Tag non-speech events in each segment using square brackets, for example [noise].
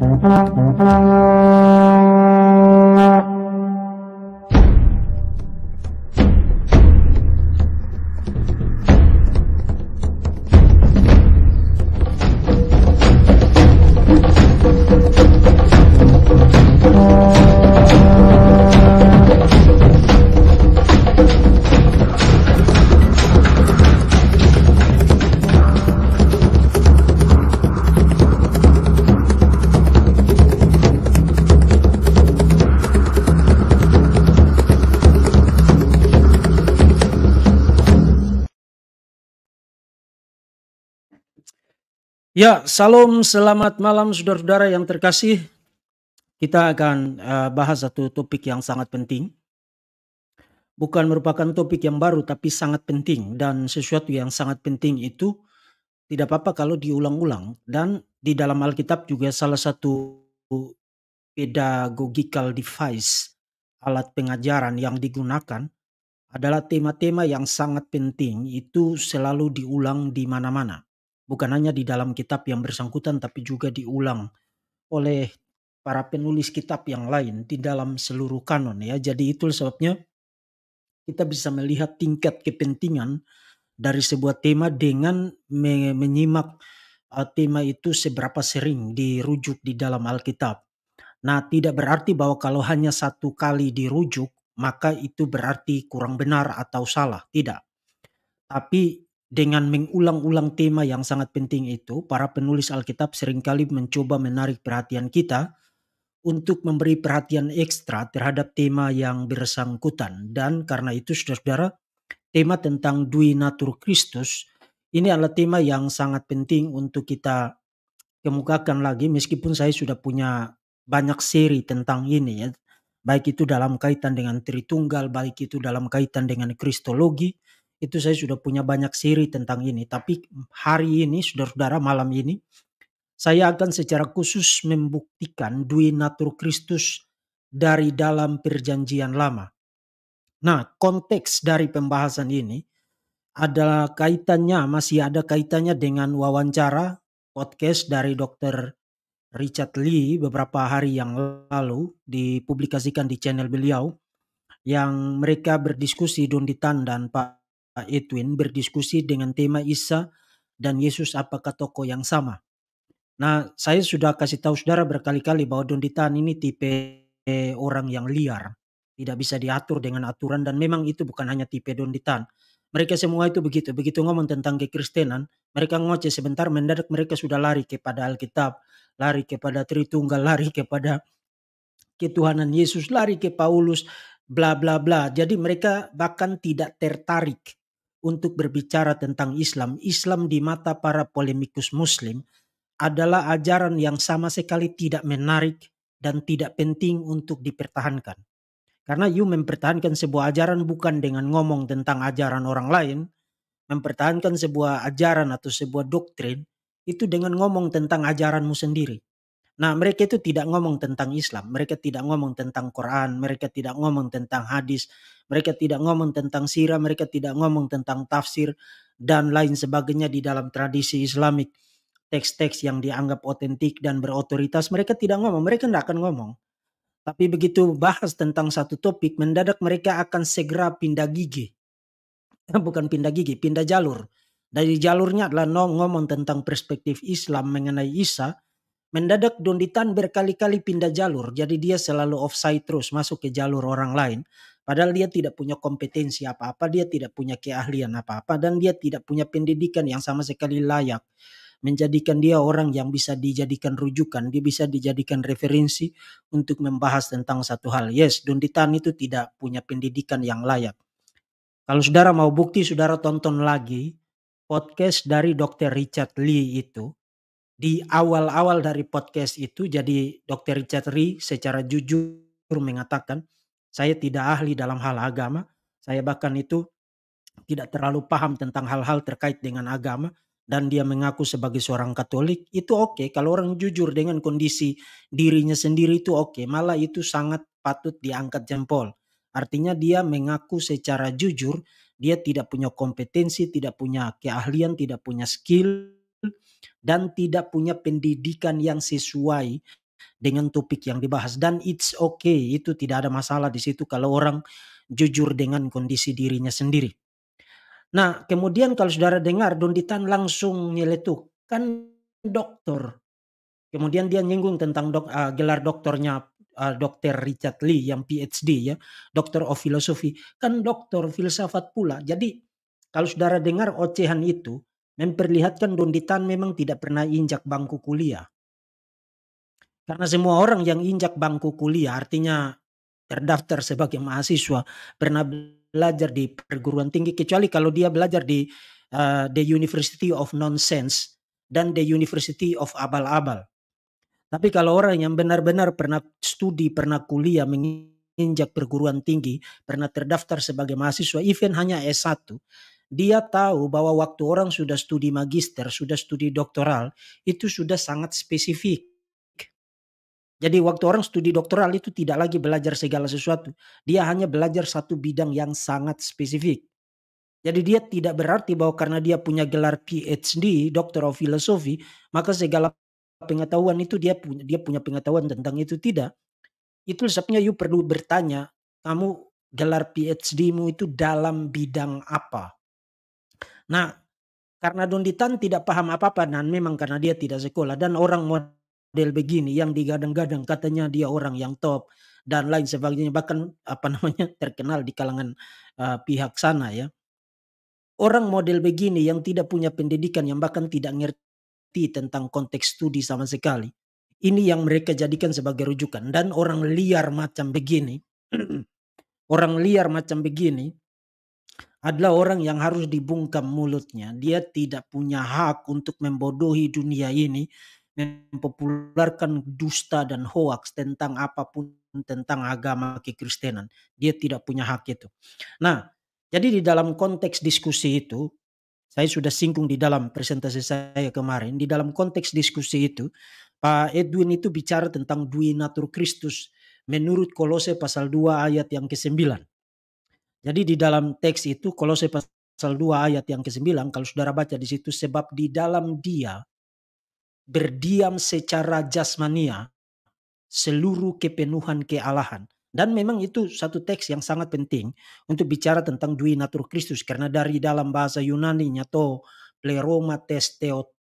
Thank you. Ya, salam selamat malam saudara-saudara yang terkasih. Kita akan eh, bahas satu topik yang sangat penting. Bukan merupakan topik yang baru tapi sangat penting dan sesuatu yang sangat penting itu tidak apa-apa kalau diulang-ulang dan di dalam Alkitab juga salah satu pedagogical device alat pengajaran yang digunakan adalah tema-tema yang sangat penting itu selalu diulang di mana-mana bukan hanya di dalam kitab yang bersangkutan tapi juga diulang oleh para penulis kitab yang lain di dalam seluruh kanon ya. Jadi itu sebabnya kita bisa melihat tingkat kepentingan dari sebuah tema dengan menyimak eh, tema itu seberapa sering dirujuk di dalam Alkitab. Nah, tidak berarti bahwa kalau hanya satu kali dirujuk maka itu berarti kurang benar atau salah, tidak. Tapi dengan mengulang-ulang tema yang sangat penting itu, para penulis Alkitab seringkali mencoba menarik perhatian kita untuk memberi perhatian ekstra terhadap tema yang bersangkutan. Dan karena itu, saudara-saudara, tema tentang dui natur Kristus ini adalah tema yang sangat penting untuk kita kemukakan lagi meskipun saya sudah punya banyak seri tentang ini ya. Baik itu dalam kaitan dengan Tritunggal, baik itu dalam kaitan dengan Kristologi, itu saya sudah punya banyak siri tentang ini. Tapi hari ini, saudara-saudara, malam ini, saya akan secara khusus membuktikan dwi natur Kristus dari dalam perjanjian lama. Nah, konteks dari pembahasan ini adalah kaitannya, masih ada kaitannya dengan wawancara podcast dari Dr. Richard Lee beberapa hari yang lalu dipublikasikan di channel beliau yang mereka berdiskusi Don Ditan dan Pak Edwin berdiskusi dengan tema Isa dan Yesus apakah tokoh yang sama. Nah, saya sudah kasih tahu saudara berkali-kali bahwa Donditan ini tipe orang yang liar. Tidak bisa diatur dengan aturan dan memang itu bukan hanya tipe Donditan. Mereka semua itu begitu. Begitu ngomong tentang kekristenan, mereka ngoceh sebentar mendadak mereka sudah lari kepada Alkitab, lari kepada Tritunggal, lari kepada ketuhanan Yesus, lari ke Paulus, bla bla bla. Jadi mereka bahkan tidak tertarik untuk berbicara tentang Islam, Islam di mata para polemikus Muslim adalah ajaran yang sama sekali tidak menarik dan tidak penting untuk dipertahankan. Karena you mempertahankan sebuah ajaran bukan dengan ngomong tentang ajaran orang lain, mempertahankan sebuah ajaran atau sebuah doktrin itu dengan ngomong tentang ajaranmu sendiri. Nah, mereka itu tidak ngomong tentang Islam, mereka tidak ngomong tentang Quran, mereka tidak ngomong tentang hadis, mereka tidak ngomong tentang sirah, mereka tidak ngomong tentang tafsir dan lain sebagainya di dalam tradisi Islamik. Teks-teks yang dianggap otentik dan berotoritas, mereka tidak ngomong, mereka tidak akan ngomong. Tapi begitu bahas tentang satu topik, mendadak mereka akan segera pindah gigi. [laughs] Bukan pindah gigi, pindah jalur. Dari jalurnya adalah ngomong tentang perspektif Islam mengenai Isa, Mendadak Donditan berkali-kali pindah jalur, jadi dia selalu offside terus masuk ke jalur orang lain. Padahal dia tidak punya kompetensi apa-apa, dia tidak punya keahlian apa-apa, dan dia tidak punya pendidikan yang sama sekali layak. Menjadikan dia orang yang bisa dijadikan rujukan, dia bisa dijadikan referensi untuk membahas tentang satu hal. Yes, Donditan itu tidak punya pendidikan yang layak. Kalau saudara mau bukti, saudara tonton lagi podcast dari Dr. Richard Lee itu di awal-awal dari podcast itu jadi Dokter Richard Ri secara jujur mengatakan saya tidak ahli dalam hal agama, saya bahkan itu tidak terlalu paham tentang hal-hal terkait dengan agama dan dia mengaku sebagai seorang Katolik itu oke okay. kalau orang jujur dengan kondisi dirinya sendiri itu oke okay. malah itu sangat patut diangkat jempol artinya dia mengaku secara jujur dia tidak punya kompetensi tidak punya keahlian tidak punya skill dan tidak punya pendidikan yang sesuai dengan topik yang dibahas dan it's okay itu tidak ada masalah di situ kalau orang jujur dengan kondisi dirinya sendiri. Nah, kemudian kalau saudara dengar Donditan langsung nyeletuk, kan dokter. Kemudian dia nyinggung tentang dok, uh, gelar dokternya uh, Dr. Richard Lee yang PhD ya, Doctor of Philosophy. Kan dokter filsafat pula. Jadi kalau saudara dengar ocehan itu, memperlihatkan donditan memang tidak pernah injak bangku kuliah. Karena semua orang yang injak bangku kuliah artinya terdaftar sebagai mahasiswa pernah belajar di perguruan tinggi kecuali kalau dia belajar di uh, the University of Nonsense dan the University of Abal-abal. Tapi kalau orang yang benar-benar pernah studi, pernah kuliah, menginjak perguruan tinggi, pernah terdaftar sebagai mahasiswa, even hanya S1, dia tahu bahwa waktu orang sudah studi magister, sudah studi doktoral, itu sudah sangat spesifik. Jadi waktu orang studi doktoral itu tidak lagi belajar segala sesuatu. Dia hanya belajar satu bidang yang sangat spesifik. Jadi dia tidak berarti bahwa karena dia punya gelar PhD, Doctor of Philosophy, maka segala pengetahuan itu dia punya dia punya pengetahuan tentang itu tidak. Itu sebabnya you perlu bertanya, kamu gelar PhD-mu itu dalam bidang apa? Nah, karena Don Donditan tidak paham apa-apa dan memang karena dia tidak sekolah dan orang model begini yang digadang-gadang katanya dia orang yang top dan lain sebagainya bahkan apa namanya [laughs] terkenal di kalangan uh, pihak sana ya. Orang model begini yang tidak punya pendidikan yang bahkan tidak ngerti tentang konteks studi sama sekali. Ini yang mereka jadikan sebagai rujukan dan orang liar macam begini [clears throat] orang liar macam begini adalah orang yang harus dibungkam mulutnya. Dia tidak punya hak untuk membodohi dunia ini, mempopulerkan dusta dan hoaks tentang apapun tentang agama kekristenan. Dia tidak punya hak itu. Nah, jadi di dalam konteks diskusi itu, saya sudah singgung di dalam presentasi saya kemarin, di dalam konteks diskusi itu, Pak Edwin itu bicara tentang dui natur Kristus menurut Kolose pasal 2 ayat yang ke-9. Jadi di dalam teks itu Kolose pasal 2 ayat yang ke-9 kalau saudara baca di situ sebab di dalam dia berdiam secara jasmania seluruh kepenuhan kealahan. Dan memang itu satu teks yang sangat penting untuk bicara tentang dui natur Kristus karena dari dalam bahasa Yunani nyato pleroma tes teo,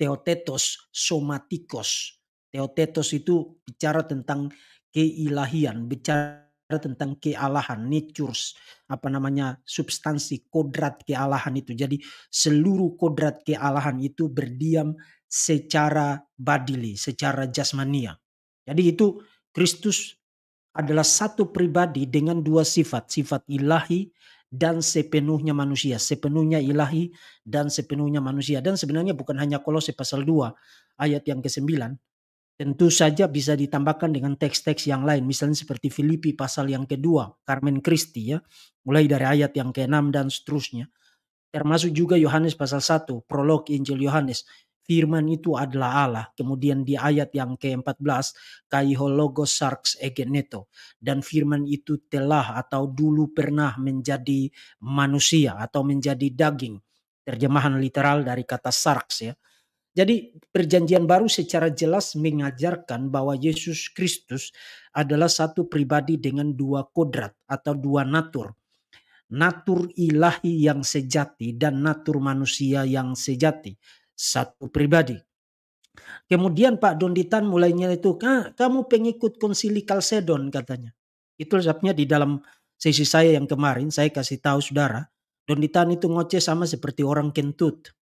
teotetos somatikos. Teotetos itu bicara tentang keilahian, bicara tentang kealahan, natures, apa namanya substansi kodrat kealahan itu. Jadi seluruh kodrat kealahan itu berdiam secara badili, secara jasmania. Jadi itu Kristus adalah satu pribadi dengan dua sifat, sifat ilahi dan sepenuhnya manusia, sepenuhnya ilahi dan sepenuhnya manusia. Dan sebenarnya bukan hanya Kolose pasal 2 ayat yang ke-9, Tentu saja bisa ditambahkan dengan teks-teks yang lain, misalnya seperti Filipi pasal yang kedua, Carmen Christi ya, mulai dari ayat yang ke-6 dan seterusnya. Termasuk juga Yohanes pasal 1, prolog Injil Yohanes. Firman itu adalah Allah. Kemudian di ayat yang ke-14, Kaiho Logos Sarx Egeneto. Dan firman itu telah atau dulu pernah menjadi manusia atau menjadi daging. Terjemahan literal dari kata sarx ya jadi perjanjian baru secara jelas mengajarkan bahwa Yesus Kristus adalah satu pribadi dengan dua kodrat atau dua natur. Natur ilahi yang sejati dan natur manusia yang sejati. Satu pribadi. Kemudian Pak Donditan mulainya itu, ah, kamu pengikut konsili Kalsedon katanya. Itu sebabnya di dalam sesi saya yang kemarin saya kasih tahu saudara, Donditan itu ngoceh sama seperti orang kentut.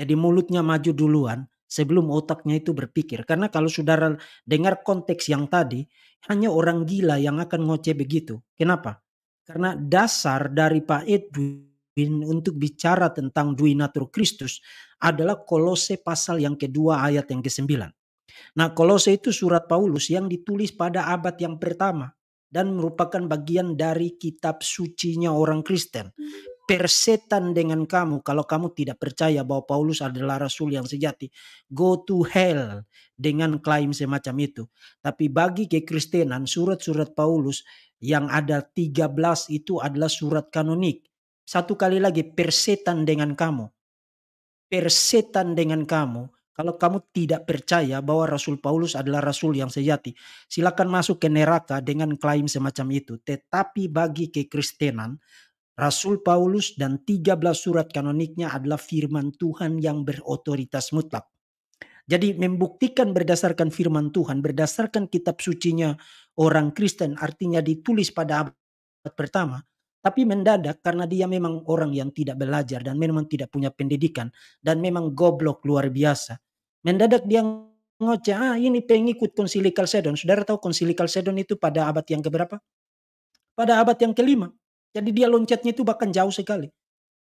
Jadi mulutnya maju duluan sebelum otaknya itu berpikir. Karena kalau saudara dengar konteks yang tadi, hanya orang gila yang akan ngoceh begitu. Kenapa? Karena dasar dari Pak Edwin untuk bicara tentang dwi natur Kristus adalah kolose pasal yang kedua ayat yang ke kesembilan. Nah kolose itu surat Paulus yang ditulis pada abad yang pertama dan merupakan bagian dari kitab sucinya orang Kristen persetan dengan kamu kalau kamu tidak percaya bahwa Paulus adalah rasul yang sejati. Go to hell dengan klaim semacam itu. Tapi bagi kekristenan surat-surat Paulus yang ada 13 itu adalah surat kanonik. Satu kali lagi persetan dengan kamu. Persetan dengan kamu kalau kamu tidak percaya bahwa Rasul Paulus adalah rasul yang sejati. Silakan masuk ke neraka dengan klaim semacam itu. Tetapi bagi kekristenan Rasul Paulus dan 13 surat kanoniknya adalah firman Tuhan yang berotoritas mutlak. Jadi membuktikan berdasarkan firman Tuhan, berdasarkan kitab sucinya orang Kristen artinya ditulis pada abad pertama. Tapi mendadak karena dia memang orang yang tidak belajar dan memang tidak punya pendidikan. Dan memang goblok luar biasa. Mendadak dia ngoceh, ah ini pengikut konsili Kalsedon. Saudara tahu konsili Kalsedon itu pada abad yang keberapa? Pada abad yang kelima. Jadi dia loncatnya itu bahkan jauh sekali.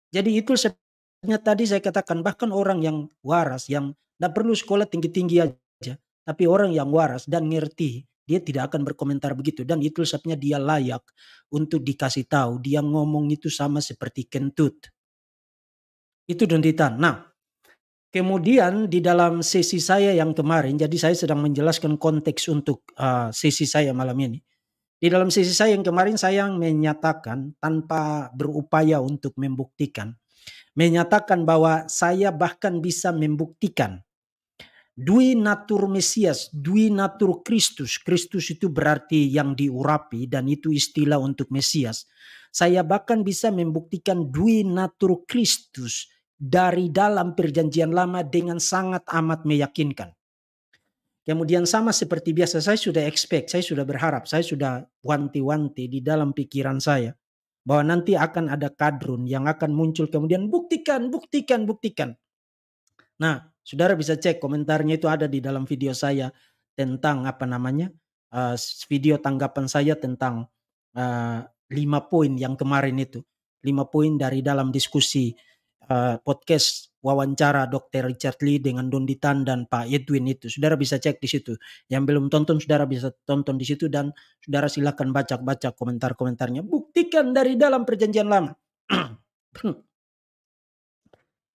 Jadi itu sebenarnya tadi saya katakan bahkan orang yang waras yang tidak perlu sekolah tinggi-tinggi aja, tapi orang yang waras dan ngerti dia tidak akan berkomentar begitu dan itu sebenarnya dia layak untuk dikasih tahu dia ngomong itu sama seperti kentut. Itu denditan. Nah, kemudian di dalam sesi saya yang kemarin, jadi saya sedang menjelaskan konteks untuk uh, sesi saya malam ini. Di dalam sisi saya yang kemarin saya menyatakan tanpa berupaya untuk membuktikan, menyatakan bahwa saya bahkan bisa membuktikan dwi natur Mesias, dwi natur Kristus. Kristus itu berarti yang diurapi dan itu istilah untuk Mesias. Saya bahkan bisa membuktikan dwi natur Kristus dari dalam perjanjian lama dengan sangat amat meyakinkan. Kemudian sama seperti biasa saya sudah expect, saya sudah berharap, saya sudah wanti-wanti di dalam pikiran saya bahwa nanti akan ada kadrun yang akan muncul kemudian buktikan, buktikan, buktikan. Nah, saudara bisa cek komentarnya itu ada di dalam video saya tentang apa namanya uh, video tanggapan saya tentang uh, lima poin yang kemarin itu, lima poin dari dalam diskusi uh, podcast wawancara Dr. Richard Lee dengan Don Ditan dan Pak Edwin itu. Saudara bisa cek di situ. Yang belum tonton saudara bisa tonton di situ dan saudara silakan baca-baca komentar-komentarnya. Buktikan dari dalam perjanjian lama. [clears throat]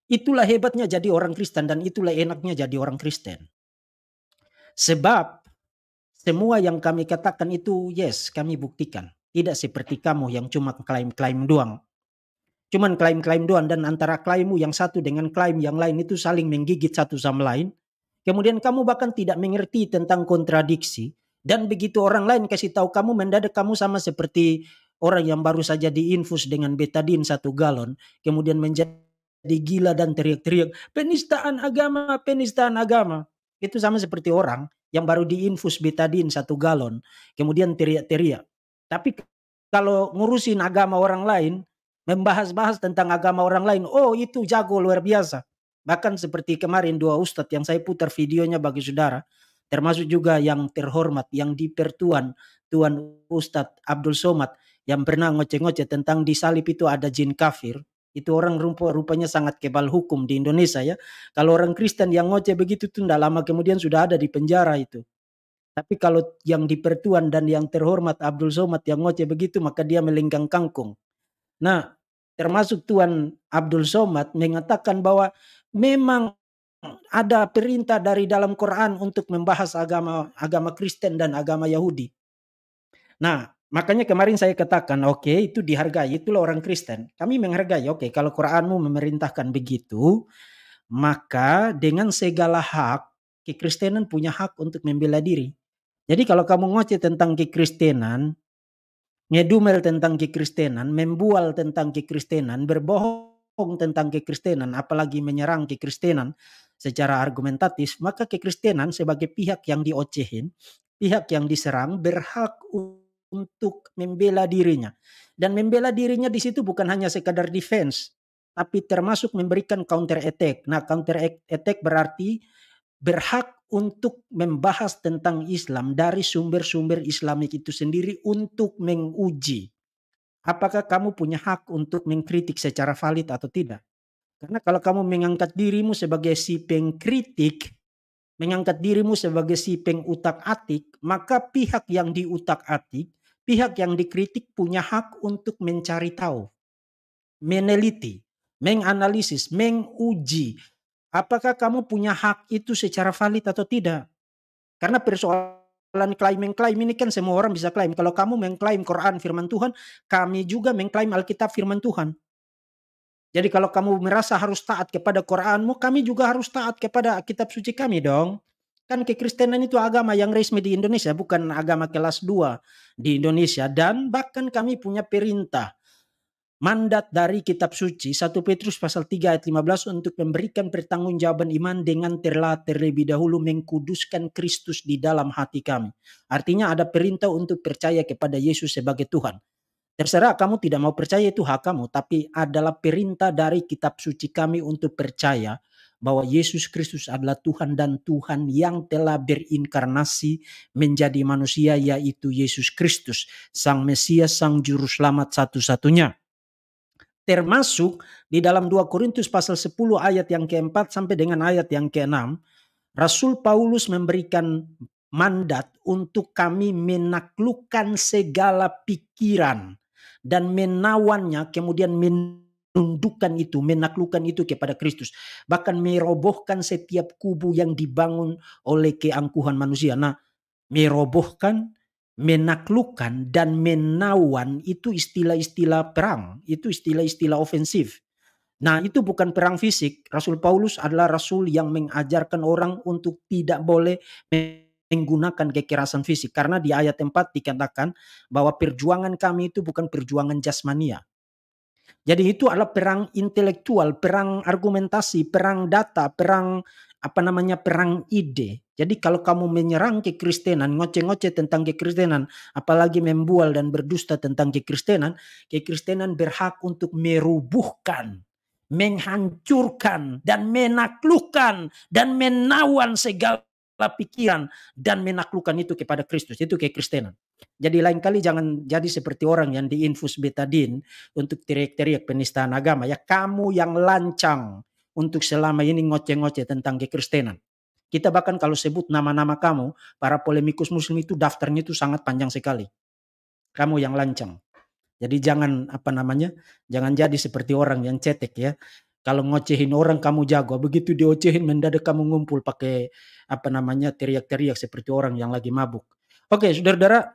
itulah hebatnya jadi orang Kristen dan itulah enaknya jadi orang Kristen. Sebab semua yang kami katakan itu yes, kami buktikan. Tidak seperti kamu yang cuma klaim-klaim doang. Cuman klaim-klaim doang dan antara klaimmu yang satu dengan klaim yang lain itu saling menggigit satu sama lain. Kemudian kamu bahkan tidak mengerti tentang kontradiksi. Dan begitu orang lain kasih tahu kamu mendadak kamu sama seperti orang yang baru saja diinfus dengan betadin satu galon. Kemudian menjadi gila dan teriak-teriak. Penistaan agama, penistaan agama. Itu sama seperti orang yang baru diinfus betadin satu galon. Kemudian teriak-teriak. Tapi kalau ngurusin agama orang lain, membahas-bahas tentang agama orang lain. Oh itu jago luar biasa. Bahkan seperti kemarin dua ustadz yang saya putar videonya bagi saudara. Termasuk juga yang terhormat, yang dipertuan Tuan Ustadz Abdul Somad yang pernah ngoceh-ngoceh tentang disalib itu ada jin kafir. Itu orang rupa, rupanya sangat kebal hukum di Indonesia ya. Kalau orang Kristen yang ngoceh begitu tuh tidak lama kemudian sudah ada di penjara itu. Tapi kalau yang dipertuan dan yang terhormat Abdul Somad yang ngoceh begitu maka dia melenggang kangkung. Nah, termasuk Tuan Abdul Somad mengatakan bahwa memang ada perintah dari dalam Quran untuk membahas agama agama Kristen dan agama Yahudi. Nah, makanya kemarin saya katakan, oke, okay, itu dihargai, itulah orang Kristen. Kami menghargai, oke, okay, kalau Quranmu memerintahkan begitu, maka dengan segala hak kekristenan punya hak untuk membela diri. Jadi kalau kamu ngoceh tentang kekristenan, ngedumel tentang kekristenan, membual tentang kekristenan, berbohong tentang kekristenan, apalagi menyerang kekristenan secara argumentatif, maka kekristenan sebagai pihak yang diocehin, pihak yang diserang berhak untuk membela dirinya. Dan membela dirinya di situ bukan hanya sekadar defense, tapi termasuk memberikan counter attack. Nah, counter attack berarti berhak untuk membahas tentang Islam dari sumber-sumber Islamik itu sendiri untuk menguji apakah kamu punya hak untuk mengkritik secara valid atau tidak. Karena kalau kamu mengangkat dirimu sebagai si pengkritik, mengangkat dirimu sebagai si pengutak-atik, maka pihak yang diutak-atik, pihak yang dikritik punya hak untuk mencari tahu, meneliti, menganalisis, menguji Apakah kamu punya hak itu secara valid atau tidak? Karena persoalan klaim-klaim ini kan semua orang bisa klaim. Kalau kamu mengklaim Quran firman Tuhan, kami juga mengklaim Alkitab firman Tuhan. Jadi kalau kamu merasa harus taat kepada Quranmu, kami juga harus taat kepada kitab suci kami dong. Kan kekristenan itu agama yang resmi di Indonesia, bukan agama kelas 2 di Indonesia. Dan bahkan kami punya perintah mandat dari kitab suci 1 Petrus pasal 3 ayat 15 untuk memberikan pertanggungjawaban iman dengan terla terlebih dahulu mengkuduskan Kristus di dalam hati kami. Artinya ada perintah untuk percaya kepada Yesus sebagai Tuhan. Terserah kamu tidak mau percaya itu hak kamu, tapi adalah perintah dari kitab suci kami untuk percaya bahwa Yesus Kristus adalah Tuhan dan Tuhan yang telah berinkarnasi menjadi manusia yaitu Yesus Kristus, Sang Mesias, Sang Juru Selamat satu-satunya termasuk di dalam 2 Korintus pasal 10 ayat yang keempat sampai dengan ayat yang keenam Rasul Paulus memberikan mandat untuk kami menaklukkan segala pikiran dan menawannya kemudian menundukkan itu, menaklukkan itu kepada Kristus. Bahkan merobohkan setiap kubu yang dibangun oleh keangkuhan manusia. Nah, merobohkan, menaklukkan dan menawan itu istilah-istilah perang, itu istilah-istilah ofensif. Nah, itu bukan perang fisik. Rasul Paulus adalah rasul yang mengajarkan orang untuk tidak boleh menggunakan kekerasan fisik karena di ayat 4 dikatakan bahwa perjuangan kami itu bukan perjuangan jasmania. Jadi itu adalah perang intelektual, perang argumentasi, perang data, perang apa namanya perang ide. Jadi kalau kamu menyerang kekristenan, ngoceh-ngoceh tentang kekristenan, apalagi membual dan berdusta tentang kekristenan, kekristenan berhak untuk merubuhkan, menghancurkan dan menaklukkan dan menawan segala pikiran dan menaklukkan itu kepada Kristus. Itu kekristenan. Jadi lain kali jangan jadi seperti orang yang diinfus betadin untuk teriak-teriak penistaan agama. Ya kamu yang lancang, untuk selama ini ngoceh-ngoceh tentang kekristenan. Kita bahkan kalau sebut nama-nama kamu, para polemikus muslim itu daftarnya itu sangat panjang sekali. Kamu yang lancang. Jadi jangan apa namanya, jangan jadi seperti orang yang cetek ya. Kalau ngocehin orang kamu jago, begitu diocehin mendadak kamu ngumpul pakai apa namanya teriak-teriak seperti orang yang lagi mabuk. Oke, saudara-saudara,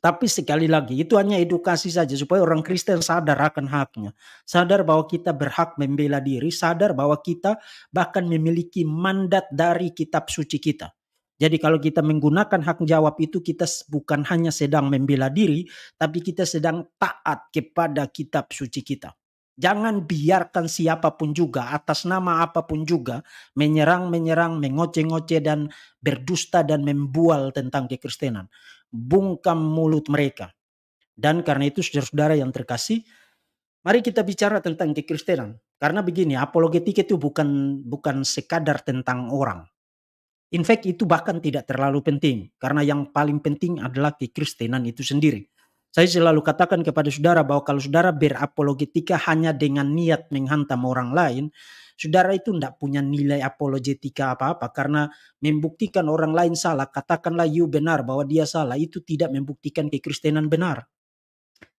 tapi sekali lagi itu hanya edukasi saja supaya orang Kristen sadar akan haknya. Sadar bahwa kita berhak membela diri, sadar bahwa kita bahkan memiliki mandat dari kitab suci kita. Jadi kalau kita menggunakan hak jawab itu kita bukan hanya sedang membela diri, tapi kita sedang taat kepada kitab suci kita. Jangan biarkan siapapun juga atas nama apapun juga menyerang-menyerang, mengoceh-ngoceh dan berdusta dan membual tentang kekristenan bungkam mulut mereka. Dan karena itu saudara-saudara yang terkasih, mari kita bicara tentang kekristenan. Karena begini, apologetik itu bukan bukan sekadar tentang orang. In fact itu bahkan tidak terlalu penting karena yang paling penting adalah kekristenan itu sendiri. Saya selalu katakan kepada saudara bahwa kalau saudara berapologetika hanya dengan niat menghantam orang lain, Saudara itu tidak punya nilai apologetika apa-apa karena membuktikan orang lain salah, katakanlah you benar bahwa dia salah, itu tidak membuktikan kekristenan benar.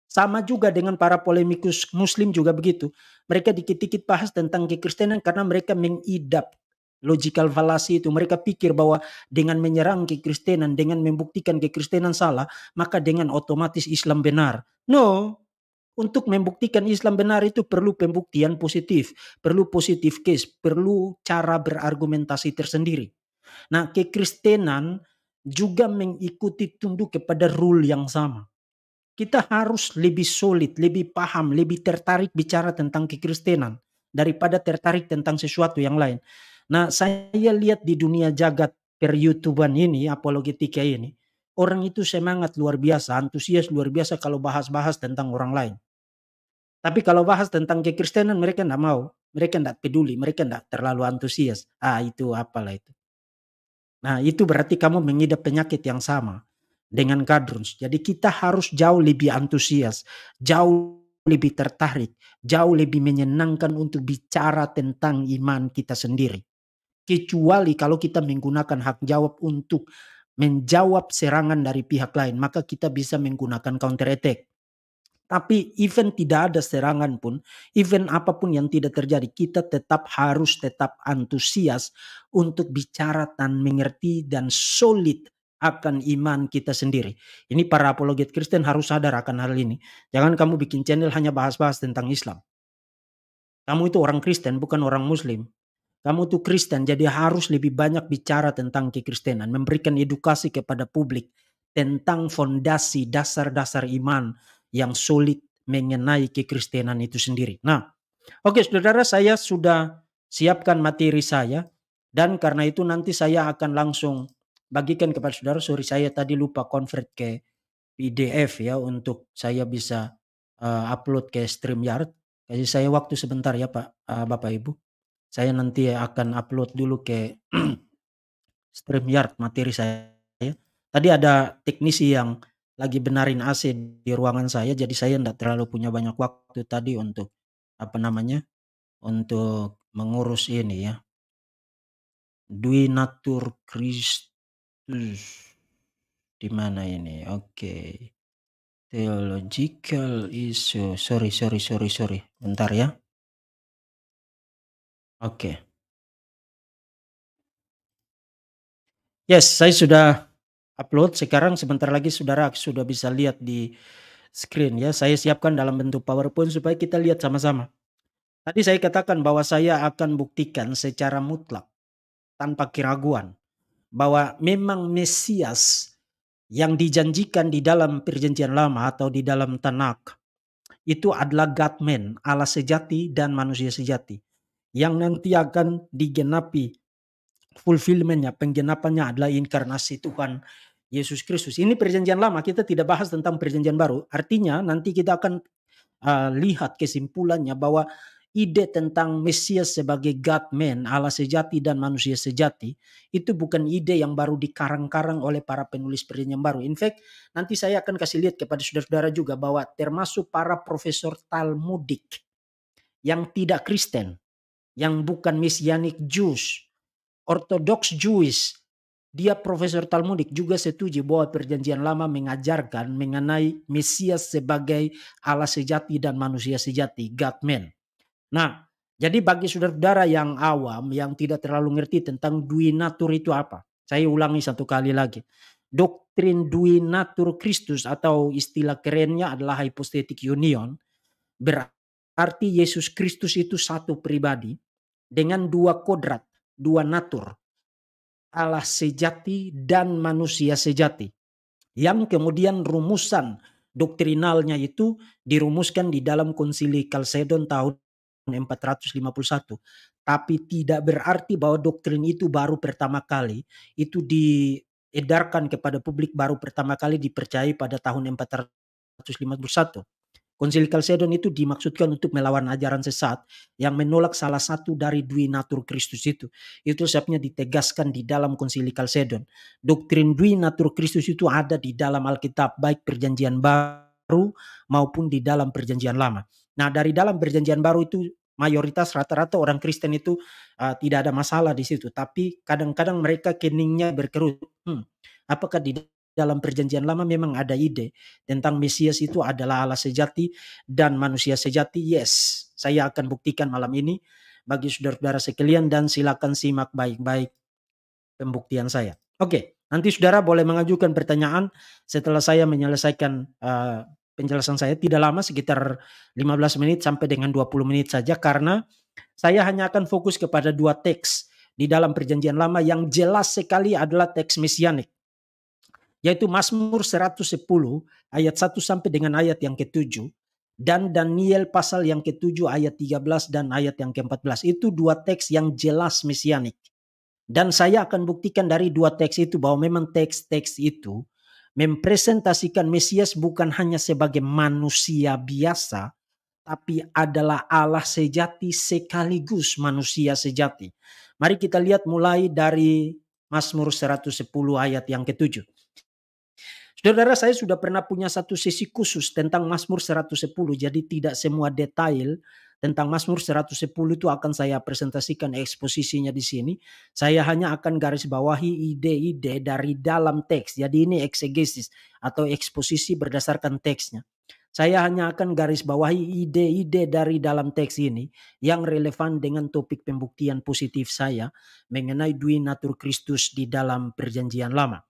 Sama juga dengan para polemikus muslim juga begitu. Mereka dikit-dikit bahas tentang kekristenan karena mereka mengidap logical fallacy itu. Mereka pikir bahwa dengan menyerang kekristenan, dengan membuktikan kekristenan salah, maka dengan otomatis Islam benar. No, untuk membuktikan Islam benar itu perlu pembuktian positif, perlu positif case, perlu cara berargumentasi tersendiri. Nah, kekristenan juga mengikuti tunduk kepada rule yang sama. Kita harus lebih solid, lebih paham, lebih tertarik bicara tentang kekristenan daripada tertarik tentang sesuatu yang lain. Nah, saya lihat di dunia jagat per ini, apologetika ini, Orang itu semangat luar biasa, antusias luar biasa kalau bahas-bahas tentang orang lain. Tapi kalau bahas tentang kekristenan mereka tidak mau. Mereka tidak peduli, mereka tidak terlalu antusias. Ah itu apalah itu. Nah itu berarti kamu mengidap penyakit yang sama dengan kadruns. Jadi kita harus jauh lebih antusias, jauh lebih tertarik, jauh lebih menyenangkan untuk bicara tentang iman kita sendiri. Kecuali kalau kita menggunakan hak jawab untuk menjawab serangan dari pihak lain, maka kita bisa menggunakan counter attack. Tapi even tidak ada serangan pun, even apapun yang tidak terjadi, kita tetap harus tetap antusias untuk bicara dan mengerti dan solid akan iman kita sendiri. Ini para apologet Kristen harus sadar akan hal ini. Jangan kamu bikin channel hanya bahas-bahas tentang Islam. Kamu itu orang Kristen, bukan orang Muslim. Kamu tuh Kristen jadi harus lebih banyak bicara tentang kekristenan, memberikan edukasi kepada publik tentang fondasi dasar-dasar iman yang sulit mengenai kekristenan itu sendiri. Nah, oke okay, saudara saya sudah siapkan materi saya dan karena itu nanti saya akan langsung bagikan kepada saudara. Sorry saya tadi lupa convert ke PDF ya untuk saya bisa uh, upload ke StreamYard. Kasih saya waktu sebentar ya Pak, uh, Bapak Ibu saya nanti akan upload dulu ke [clears throat] StreamYard materi saya. Tadi ada teknisi yang lagi benarin AC di ruangan saya, jadi saya tidak terlalu punya banyak waktu tadi untuk apa namanya untuk mengurus ini ya. Dwi Natur Kristus di mana ini? Oke. Okay. Theological issue. Sorry, sorry, sorry, sorry. Bentar ya. Oke. Yes, saya sudah upload. Sekarang sebentar lagi saudara sudah bisa lihat di screen ya. Saya siapkan dalam bentuk PowerPoint supaya kita lihat sama-sama. Tadi saya katakan bahwa saya akan buktikan secara mutlak tanpa keraguan bahwa memang Mesias yang dijanjikan di dalam perjanjian lama atau di dalam Tanakh itu adalah Godman, Allah sejati dan manusia sejati yang nanti akan digenapi fulfillmentnya, penggenapannya adalah inkarnasi Tuhan Yesus Kristus. Ini perjanjian lama, kita tidak bahas tentang perjanjian baru. Artinya nanti kita akan uh, lihat kesimpulannya bahwa ide tentang Mesias sebagai God man, Allah sejati dan manusia sejati, itu bukan ide yang baru dikarang-karang oleh para penulis perjanjian baru. In fact, nanti saya akan kasih lihat kepada saudara-saudara juga bahwa termasuk para profesor Talmudik yang tidak Kristen, yang bukan Messianic Jews, Orthodox Jewish, dia profesor Talmudik juga setuju bahwa perjanjian lama mengajarkan mengenai Mesias sebagai Allah sejati dan manusia sejati, Godman. Nah, jadi bagi saudara-saudara yang awam, yang tidak terlalu ngerti tentang dui natur itu apa, saya ulangi satu kali lagi. Doktrin dui natur Kristus atau istilah kerennya adalah hypostatic union, berarti Arti Yesus Kristus itu satu pribadi dengan dua kodrat, dua natur. Allah sejati dan manusia sejati. Yang kemudian rumusan doktrinalnya itu dirumuskan di dalam konsili Kalsedon tahun 451. Tapi tidak berarti bahwa doktrin itu baru pertama kali. Itu diedarkan kepada publik baru pertama kali dipercayai pada tahun 451. Konsili Kalsedon itu dimaksudkan untuk melawan ajaran sesat yang menolak salah satu dari dui natur Kristus itu. Itu sebabnya ditegaskan di dalam Konsili Kalsedon. Doktrin dui natur Kristus itu ada di dalam Alkitab baik perjanjian baru maupun di dalam perjanjian lama. Nah dari dalam perjanjian baru itu mayoritas rata-rata orang Kristen itu uh, tidak ada masalah di situ. Tapi kadang-kadang mereka keningnya berkerut. Hmm, apakah di dalam perjanjian lama memang ada ide tentang Mesias itu adalah Allah sejati dan manusia sejati. Yes, saya akan buktikan malam ini bagi saudara-saudara sekalian dan silakan simak baik-baik pembuktian saya. Oke, nanti saudara boleh mengajukan pertanyaan setelah saya menyelesaikan uh, penjelasan saya tidak lama sekitar 15 menit sampai dengan 20 menit saja karena saya hanya akan fokus kepada dua teks di dalam perjanjian lama yang jelas sekali adalah teks mesianik yaitu Mazmur 110 ayat 1 sampai dengan ayat yang ke-7 dan Daniel pasal yang ke-7 ayat 13 dan ayat yang ke-14. Itu dua teks yang jelas mesianik. Dan saya akan buktikan dari dua teks itu bahwa memang teks-teks itu mempresentasikan Mesias bukan hanya sebagai manusia biasa, tapi adalah Allah sejati sekaligus manusia sejati. Mari kita lihat mulai dari Mazmur 110 ayat yang ketujuh. Saudara saya sudah pernah punya satu sesi khusus tentang Mazmur 110. Jadi tidak semua detail tentang Mazmur 110 itu akan saya presentasikan eksposisinya di sini. Saya hanya akan garis bawahi ide-ide dari dalam teks. Jadi ini eksegesis atau eksposisi berdasarkan teksnya. Saya hanya akan garis bawahi ide-ide dari dalam teks ini yang relevan dengan topik pembuktian positif saya mengenai dwi natur Kristus di dalam perjanjian lama.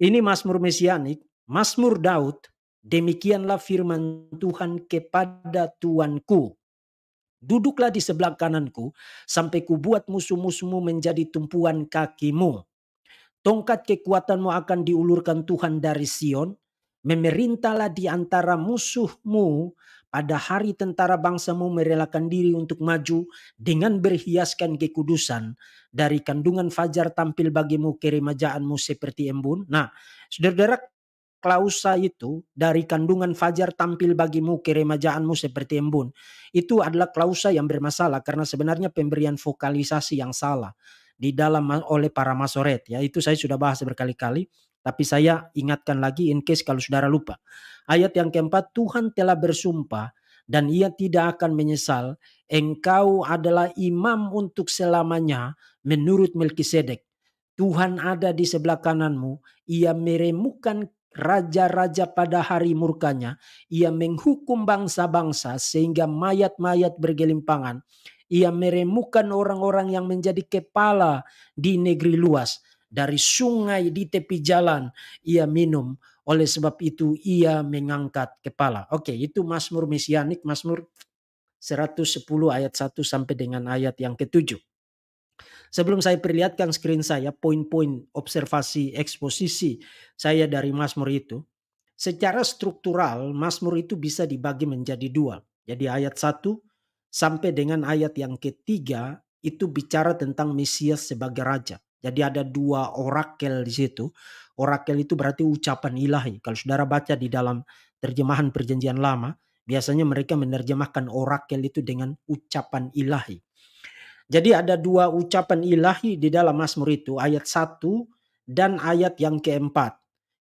Ini Masmur Mesianik, Masmur Daud, demikianlah firman Tuhan kepada Tuanku. Duduklah di sebelah kananku sampai kubuat musuh-musuhmu menjadi tumpuan kakimu. Tongkat kekuatanmu akan diulurkan Tuhan dari Sion. Memerintahlah di antara musuhmu pada hari tentara bangsamu merelakan diri untuk maju dengan berhiaskan kekudusan dari kandungan fajar tampil bagimu keremajaanmu seperti embun. Nah, saudara-saudara klausa itu dari kandungan fajar tampil bagimu keremajaanmu seperti embun. Itu adalah klausa yang bermasalah karena sebenarnya pemberian vokalisasi yang salah di dalam oleh para masoret ya itu saya sudah bahas berkali-kali tapi saya ingatkan lagi in case kalau saudara lupa. Ayat yang keempat, Tuhan telah bersumpah dan ia tidak akan menyesal. Engkau adalah imam untuk selamanya menurut Melkisedek. Tuhan ada di sebelah kananmu. Ia meremukkan raja-raja pada hari murkanya. Ia menghukum bangsa-bangsa sehingga mayat-mayat bergelimpangan. Ia meremukkan orang-orang yang menjadi kepala di negeri luas dari sungai di tepi jalan ia minum. Oleh sebab itu ia mengangkat kepala. Oke, itu Mazmur Mesianik, Mazmur 110 ayat 1 sampai dengan ayat yang ketujuh. Sebelum saya perlihatkan screen saya, poin-poin observasi eksposisi saya dari Mazmur itu, secara struktural Mazmur itu bisa dibagi menjadi dua. Jadi ayat 1 sampai dengan ayat yang ketiga itu bicara tentang Mesias sebagai raja. Jadi ada dua orakel di situ. Orakel itu berarti ucapan ilahi. Kalau saudara baca di dalam terjemahan perjanjian lama, biasanya mereka menerjemahkan orakel itu dengan ucapan ilahi. Jadi ada dua ucapan ilahi di dalam Mazmur itu, ayat 1 dan ayat yang keempat.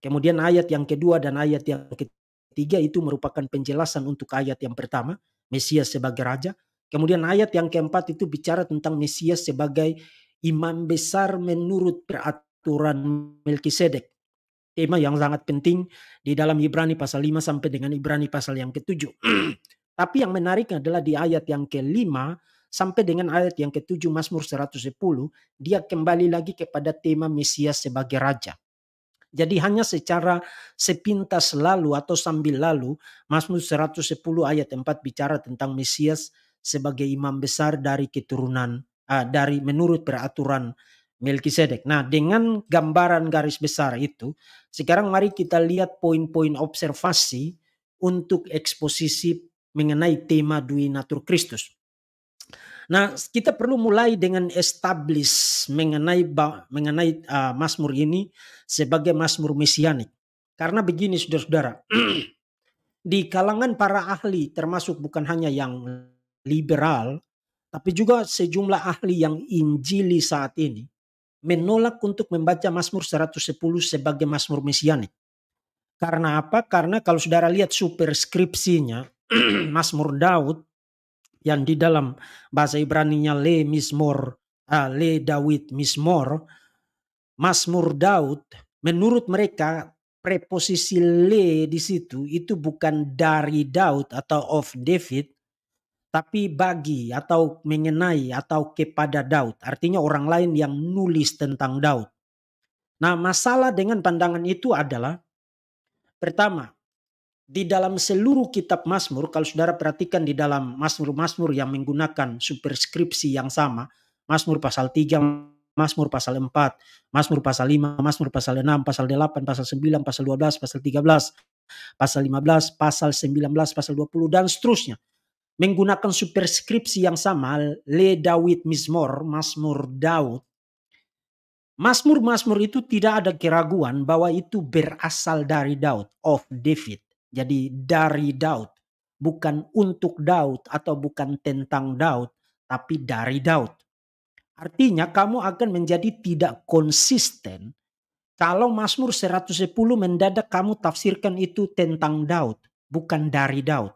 Kemudian ayat yang kedua dan ayat yang ketiga itu merupakan penjelasan untuk ayat yang pertama, Mesias sebagai raja. Kemudian ayat yang keempat itu bicara tentang Mesias sebagai imam besar menurut peraturan Melkisedek. Tema yang sangat penting di dalam Ibrani pasal 5 sampai dengan Ibrani pasal yang ketujuh. [clears throat] Tapi yang menarik adalah di ayat yang kelima sampai dengan ayat yang ketujuh Mazmur 110, dia kembali lagi kepada tema Mesias sebagai Raja. Jadi hanya secara sepintas lalu atau sambil lalu, Mazmur 110 ayat 4 bicara tentang Mesias sebagai imam besar dari keturunan uh, dari menurut peraturan Melkisedek. Nah, dengan gambaran garis besar itu, sekarang mari kita lihat poin-poin observasi untuk eksposisi mengenai tema Dwi Natur Kristus. Nah, kita perlu mulai dengan establish mengenai mengenai uh, Mazmur ini sebagai Mazmur mesianik. Karena begini Saudara-saudara, [clears throat] di kalangan para ahli termasuk bukan hanya yang liberal tapi juga sejumlah ahli yang Injili saat ini menolak untuk membaca Mazmur 110 sebagai Mazmur Mesianik. Karena apa? Karena kalau saudara lihat superskripsinya, [clears throat] Mazmur Daud yang di dalam bahasa Ibrani-nya Le Mismor, uh, Le Dawid Mismor, Mazmur Daud menurut mereka preposisi le di situ itu bukan dari Daud atau of David tapi bagi atau mengenai atau kepada Daud. Artinya orang lain yang nulis tentang Daud. Nah masalah dengan pandangan itu adalah pertama di dalam seluruh kitab Mazmur kalau saudara perhatikan di dalam Mazmur-Mazmur yang menggunakan superskripsi yang sama Mazmur pasal 3, Mazmur pasal 4, Mazmur pasal 5, Mazmur pasal 6, pasal 8, pasal 9, pasal 12, pasal 13, pasal 15, pasal 19, pasal 20 dan seterusnya menggunakan superskripsi yang sama Le Dawid Mismor Masmur Daud. Masmur Masmur itu tidak ada keraguan bahwa itu berasal dari Daud, of David. Jadi dari Daud, bukan untuk Daud atau bukan tentang Daud, tapi dari Daud. Artinya kamu akan menjadi tidak konsisten kalau Mazmur 110 mendadak kamu tafsirkan itu tentang Daud, bukan dari Daud.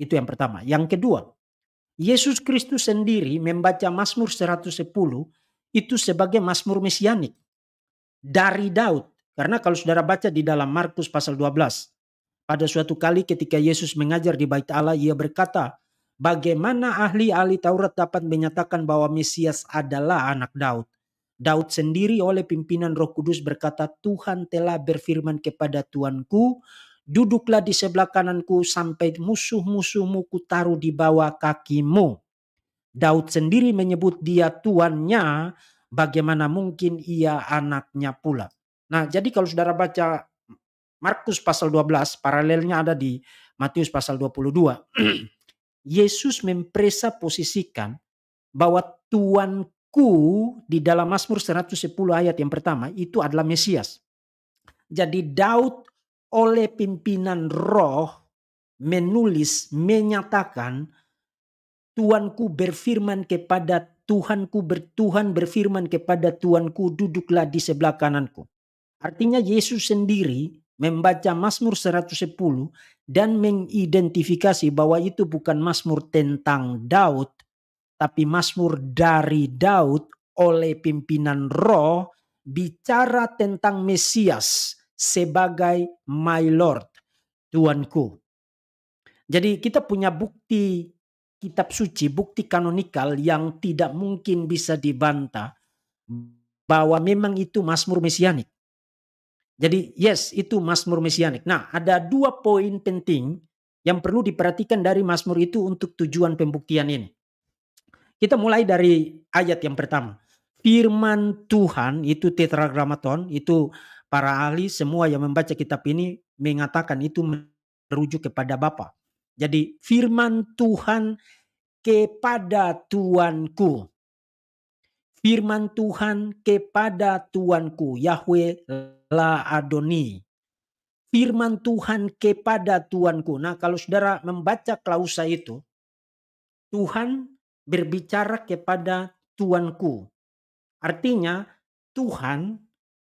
Itu yang pertama. Yang kedua, Yesus Kristus sendiri membaca Mazmur 110 itu sebagai Mazmur Mesianik dari Daud. Karena kalau saudara baca di dalam Markus pasal 12, pada suatu kali ketika Yesus mengajar di bait Allah, ia berkata, bagaimana ahli-ahli Taurat dapat menyatakan bahwa Mesias adalah anak Daud. Daud sendiri oleh pimpinan roh kudus berkata, Tuhan telah berfirman kepada Tuanku, duduklah di sebelah kananku sampai musuh-musuhmu kutaruh di bawah kakimu. Daud sendiri menyebut dia tuannya, bagaimana mungkin ia anaknya pula. Nah, jadi kalau saudara baca Markus pasal 12, paralelnya ada di Matius pasal 22. [clears throat] Yesus mempresa posisikan bahwa tuanku di dalam Mazmur 110 ayat yang pertama itu adalah Mesias. Jadi Daud oleh pimpinan roh menulis menyatakan Tuanku berfirman kepada Tuhanku bertuhan berfirman kepada Tuanku duduklah di sebelah kananku. Artinya Yesus sendiri membaca Mazmur 110 dan mengidentifikasi bahwa itu bukan Mazmur tentang Daud tapi Mazmur dari Daud oleh pimpinan roh bicara tentang Mesias sebagai my lord, tuanku. Jadi kita punya bukti kitab suci, bukti kanonikal yang tidak mungkin bisa dibantah bahwa memang itu Mazmur Mesianik. Jadi yes, itu Mazmur Mesianik. Nah, ada dua poin penting yang perlu diperhatikan dari Mazmur itu untuk tujuan pembuktian ini. Kita mulai dari ayat yang pertama. Firman Tuhan itu Tetragrammaton itu para ahli semua yang membaca kitab ini mengatakan itu merujuk kepada Bapa. Jadi firman Tuhan kepada Tuanku. Firman Tuhan kepada Tuanku, Yahweh La Adoni. Firman Tuhan kepada Tuanku. Nah kalau saudara membaca klausa itu, Tuhan berbicara kepada Tuanku. Artinya Tuhan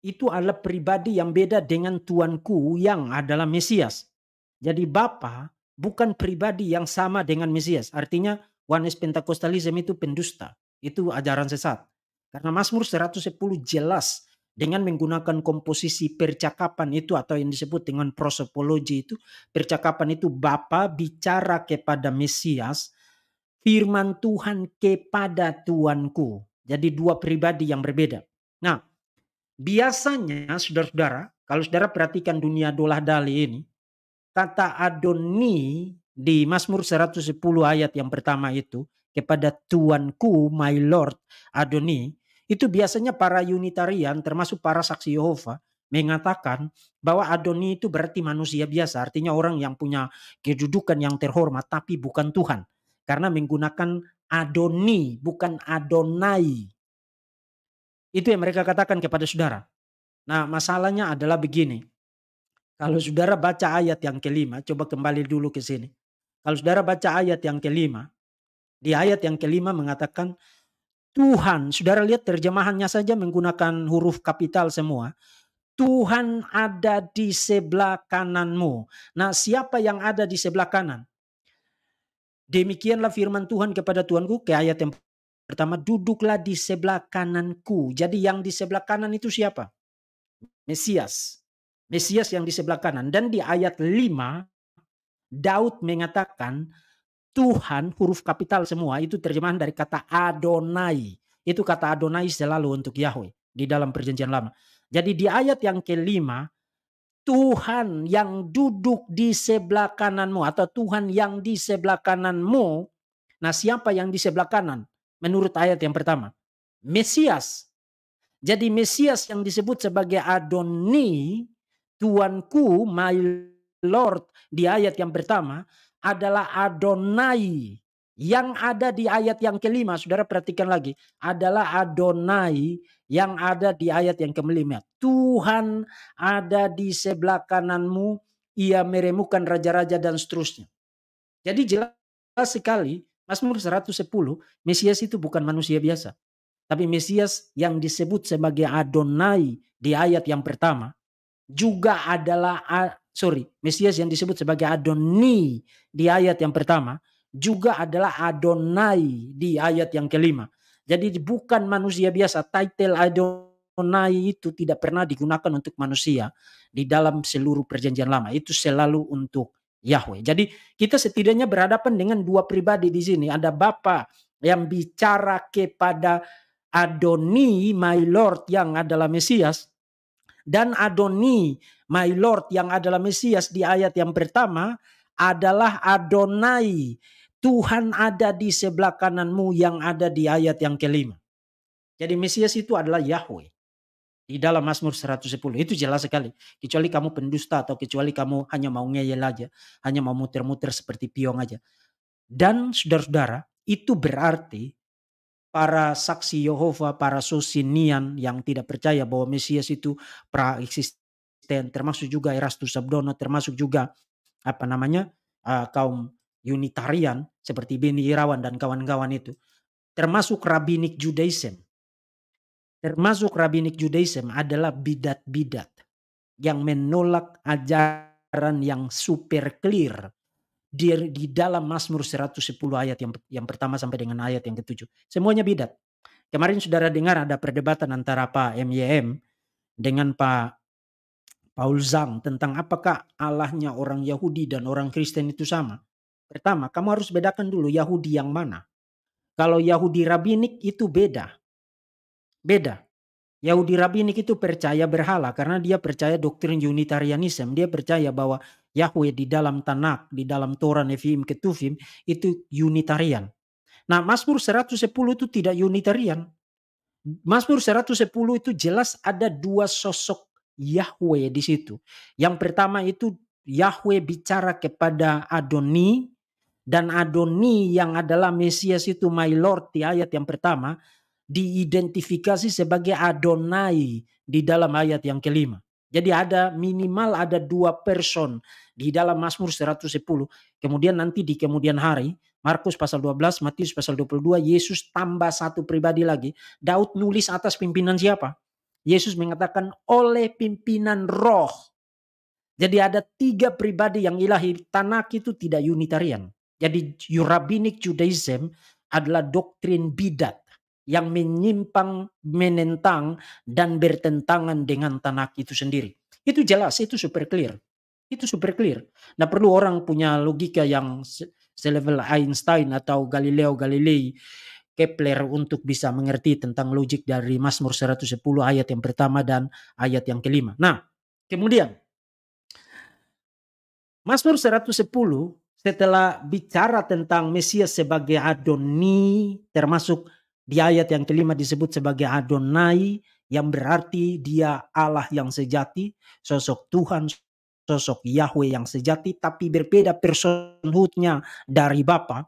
itu adalah pribadi yang beda dengan tuanku yang adalah Mesias. Jadi Bapa bukan pribadi yang sama dengan Mesias. Artinya Wanis Pentakostalism itu pendusta. Itu ajaran sesat. Karena Mazmur 110 jelas dengan menggunakan komposisi percakapan itu atau yang disebut dengan prosopologi itu. Percakapan itu Bapa bicara kepada Mesias. Firman Tuhan kepada Tuanku. Jadi dua pribadi yang berbeda. Nah Biasanya saudara-saudara, kalau saudara perhatikan dunia dolah dali ini, kata Adoni di Mazmur 110 ayat yang pertama itu kepada tuanku my lord Adoni itu biasanya para unitarian termasuk para saksi Yehova mengatakan bahwa Adoni itu berarti manusia biasa artinya orang yang punya kedudukan yang terhormat tapi bukan Tuhan karena menggunakan Adoni bukan Adonai itu yang mereka katakan kepada saudara. Nah masalahnya adalah begini. Kalau saudara baca ayat yang kelima, coba kembali dulu ke sini. Kalau saudara baca ayat yang kelima, di ayat yang kelima mengatakan Tuhan, saudara lihat terjemahannya saja menggunakan huruf kapital semua. Tuhan ada di sebelah kananmu. Nah siapa yang ada di sebelah kanan? Demikianlah firman Tuhan kepada Tuanku ke ayat yang Pertama, duduklah di sebelah kananku. Jadi yang di sebelah kanan itu siapa? Mesias. Mesias yang di sebelah kanan. Dan di ayat 5, Daud mengatakan Tuhan huruf kapital semua itu terjemahan dari kata Adonai. Itu kata Adonai selalu untuk Yahweh di dalam perjanjian lama. Jadi di ayat yang kelima, Tuhan yang duduk di sebelah kananmu atau Tuhan yang di sebelah kananmu. Nah siapa yang di sebelah kanan? menurut ayat yang pertama. Mesias. Jadi Mesias yang disebut sebagai Adoni, Tuanku, my Lord di ayat yang pertama adalah Adonai. Yang ada di ayat yang kelima, saudara perhatikan lagi, adalah Adonai yang ada di ayat yang kelima. Tuhan ada di sebelah kananmu, ia meremukan raja-raja dan seterusnya. Jadi jelas sekali Mazmur 110, Mesias itu bukan manusia biasa. Tapi Mesias yang disebut sebagai Adonai di ayat yang pertama juga adalah sorry, Mesias yang disebut sebagai Adoni di ayat yang pertama juga adalah Adonai di ayat yang kelima. Jadi bukan manusia biasa. Title Adonai itu tidak pernah digunakan untuk manusia di dalam seluruh perjanjian lama. Itu selalu untuk Yahweh. Jadi kita setidaknya berhadapan dengan dua pribadi di sini. Ada Bapa yang bicara kepada Adoni, my Lord yang adalah Mesias. Dan Adoni, my Lord yang adalah Mesias di ayat yang pertama adalah Adonai. Tuhan ada di sebelah kananmu yang ada di ayat yang kelima. Jadi Mesias itu adalah Yahweh di dalam Mazmur 110 itu jelas sekali kecuali kamu pendusta atau kecuali kamu hanya mau ngeyel aja hanya mau muter-muter seperti piong aja dan saudara-saudara itu berarti para saksi Yehova para sosinian yang tidak percaya bahwa Mesias itu pra praeksisten termasuk juga Erastus Abdono termasuk juga apa namanya uh, kaum Unitarian seperti Beni Irawan dan kawan-kawan itu termasuk rabbinik Judaism termasuk Rabbinic Judaism adalah bidat-bidat yang menolak ajaran yang super clear di, di dalam Mazmur 110 ayat yang yang pertama sampai dengan ayat yang ketujuh. Semuanya bidat. Kemarin saudara dengar ada perdebatan antara Pak MYM dengan Pak Paul Zhang tentang apakah Allahnya orang Yahudi dan orang Kristen itu sama. Pertama, kamu harus bedakan dulu Yahudi yang mana. Kalau Yahudi rabbinik itu beda. Beda. Yahudi Rabbinik itu percaya berhala karena dia percaya doktrin Unitarianism. Dia percaya bahwa Yahweh di dalam Tanak, di dalam Torah, Nefim, Ketufim itu Unitarian. Nah Mazmur 110 itu tidak Unitarian. Mazmur 110 itu jelas ada dua sosok Yahweh di situ. Yang pertama itu Yahweh bicara kepada Adoni dan Adoni yang adalah Mesias itu my Lord di ayat yang pertama diidentifikasi sebagai Adonai di dalam ayat yang kelima. Jadi ada minimal ada dua person di dalam Mazmur 110. Kemudian nanti di kemudian hari Markus pasal 12, Matius pasal 22, Yesus tambah satu pribadi lagi. Daud nulis atas pimpinan siapa? Yesus mengatakan oleh pimpinan roh. Jadi ada tiga pribadi yang ilahi Tanak itu tidak unitarian. Jadi Rabbinic Judaism adalah doktrin bidat yang menyimpang, menentang, dan bertentangan dengan tanah itu sendiri. Itu jelas, itu super clear. Itu super clear. Nah perlu orang punya logika yang selevel Einstein atau Galileo Galilei Kepler untuk bisa mengerti tentang logik dari Mazmur 110 ayat yang pertama dan ayat yang kelima. Nah, kemudian Mazmur 110 setelah bicara tentang Mesias sebagai Adoni termasuk di ayat yang kelima disebut sebagai Adonai yang berarti dia Allah yang sejati, sosok Tuhan, sosok Yahweh yang sejati tapi berbeda personhoodnya dari Bapa.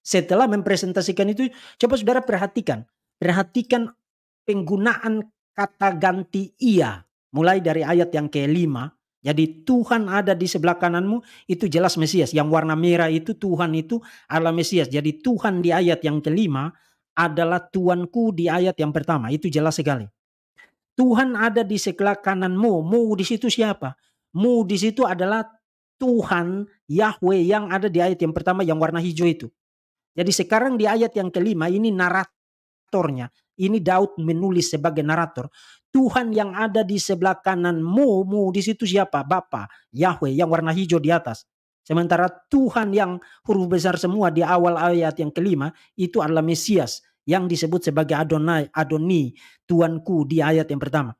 Setelah mempresentasikan itu, coba saudara perhatikan. Perhatikan penggunaan kata ganti ia. Mulai dari ayat yang kelima. Jadi Tuhan ada di sebelah kananmu itu jelas Mesias. Yang warna merah itu Tuhan itu adalah Mesias. Jadi Tuhan di ayat yang kelima adalah Tuanku di ayat yang pertama. Itu jelas sekali. Tuhan ada di sebelah kananmu. Mu di situ siapa? Mu di situ adalah Tuhan Yahweh yang ada di ayat yang pertama yang warna hijau itu. Jadi sekarang di ayat yang kelima ini naratornya. Ini Daud menulis sebagai narator. Tuhan yang ada di sebelah kananmu, mu di situ siapa? Bapak Yahweh yang warna hijau di atas. Sementara Tuhan yang huruf besar semua di awal ayat yang kelima itu adalah Mesias yang disebut sebagai Adonai, Adoni, Tuanku di ayat yang pertama.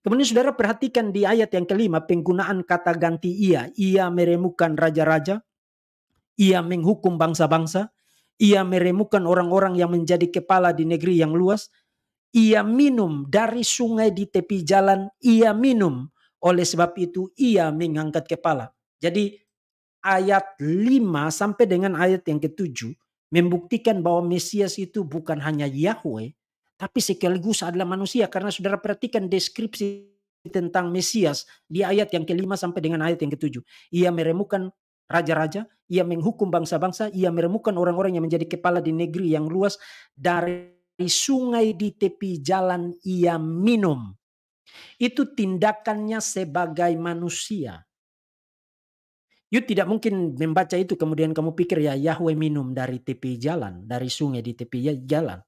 Kemudian saudara perhatikan di ayat yang kelima penggunaan kata ganti ia. Ia meremukan raja-raja. Ia menghukum bangsa-bangsa. Ia meremukan orang-orang yang menjadi kepala di negeri yang luas. Ia minum dari sungai di tepi jalan. Ia minum. Oleh sebab itu ia mengangkat kepala. Jadi ayat 5 sampai dengan ayat yang ketujuh membuktikan bahwa Mesias itu bukan hanya Yahweh tapi sekaligus adalah manusia karena saudara perhatikan deskripsi tentang Mesias di ayat yang kelima sampai dengan ayat yang ketujuh. Ia meremukan raja-raja, ia menghukum bangsa-bangsa, ia meremukan orang-orang yang menjadi kepala di negeri yang luas dari sungai di tepi jalan ia minum. Itu tindakannya sebagai manusia. You tidak mungkin membaca itu kemudian kamu pikir ya Yahweh minum dari tepi jalan, dari sungai di tepi ya, jalan.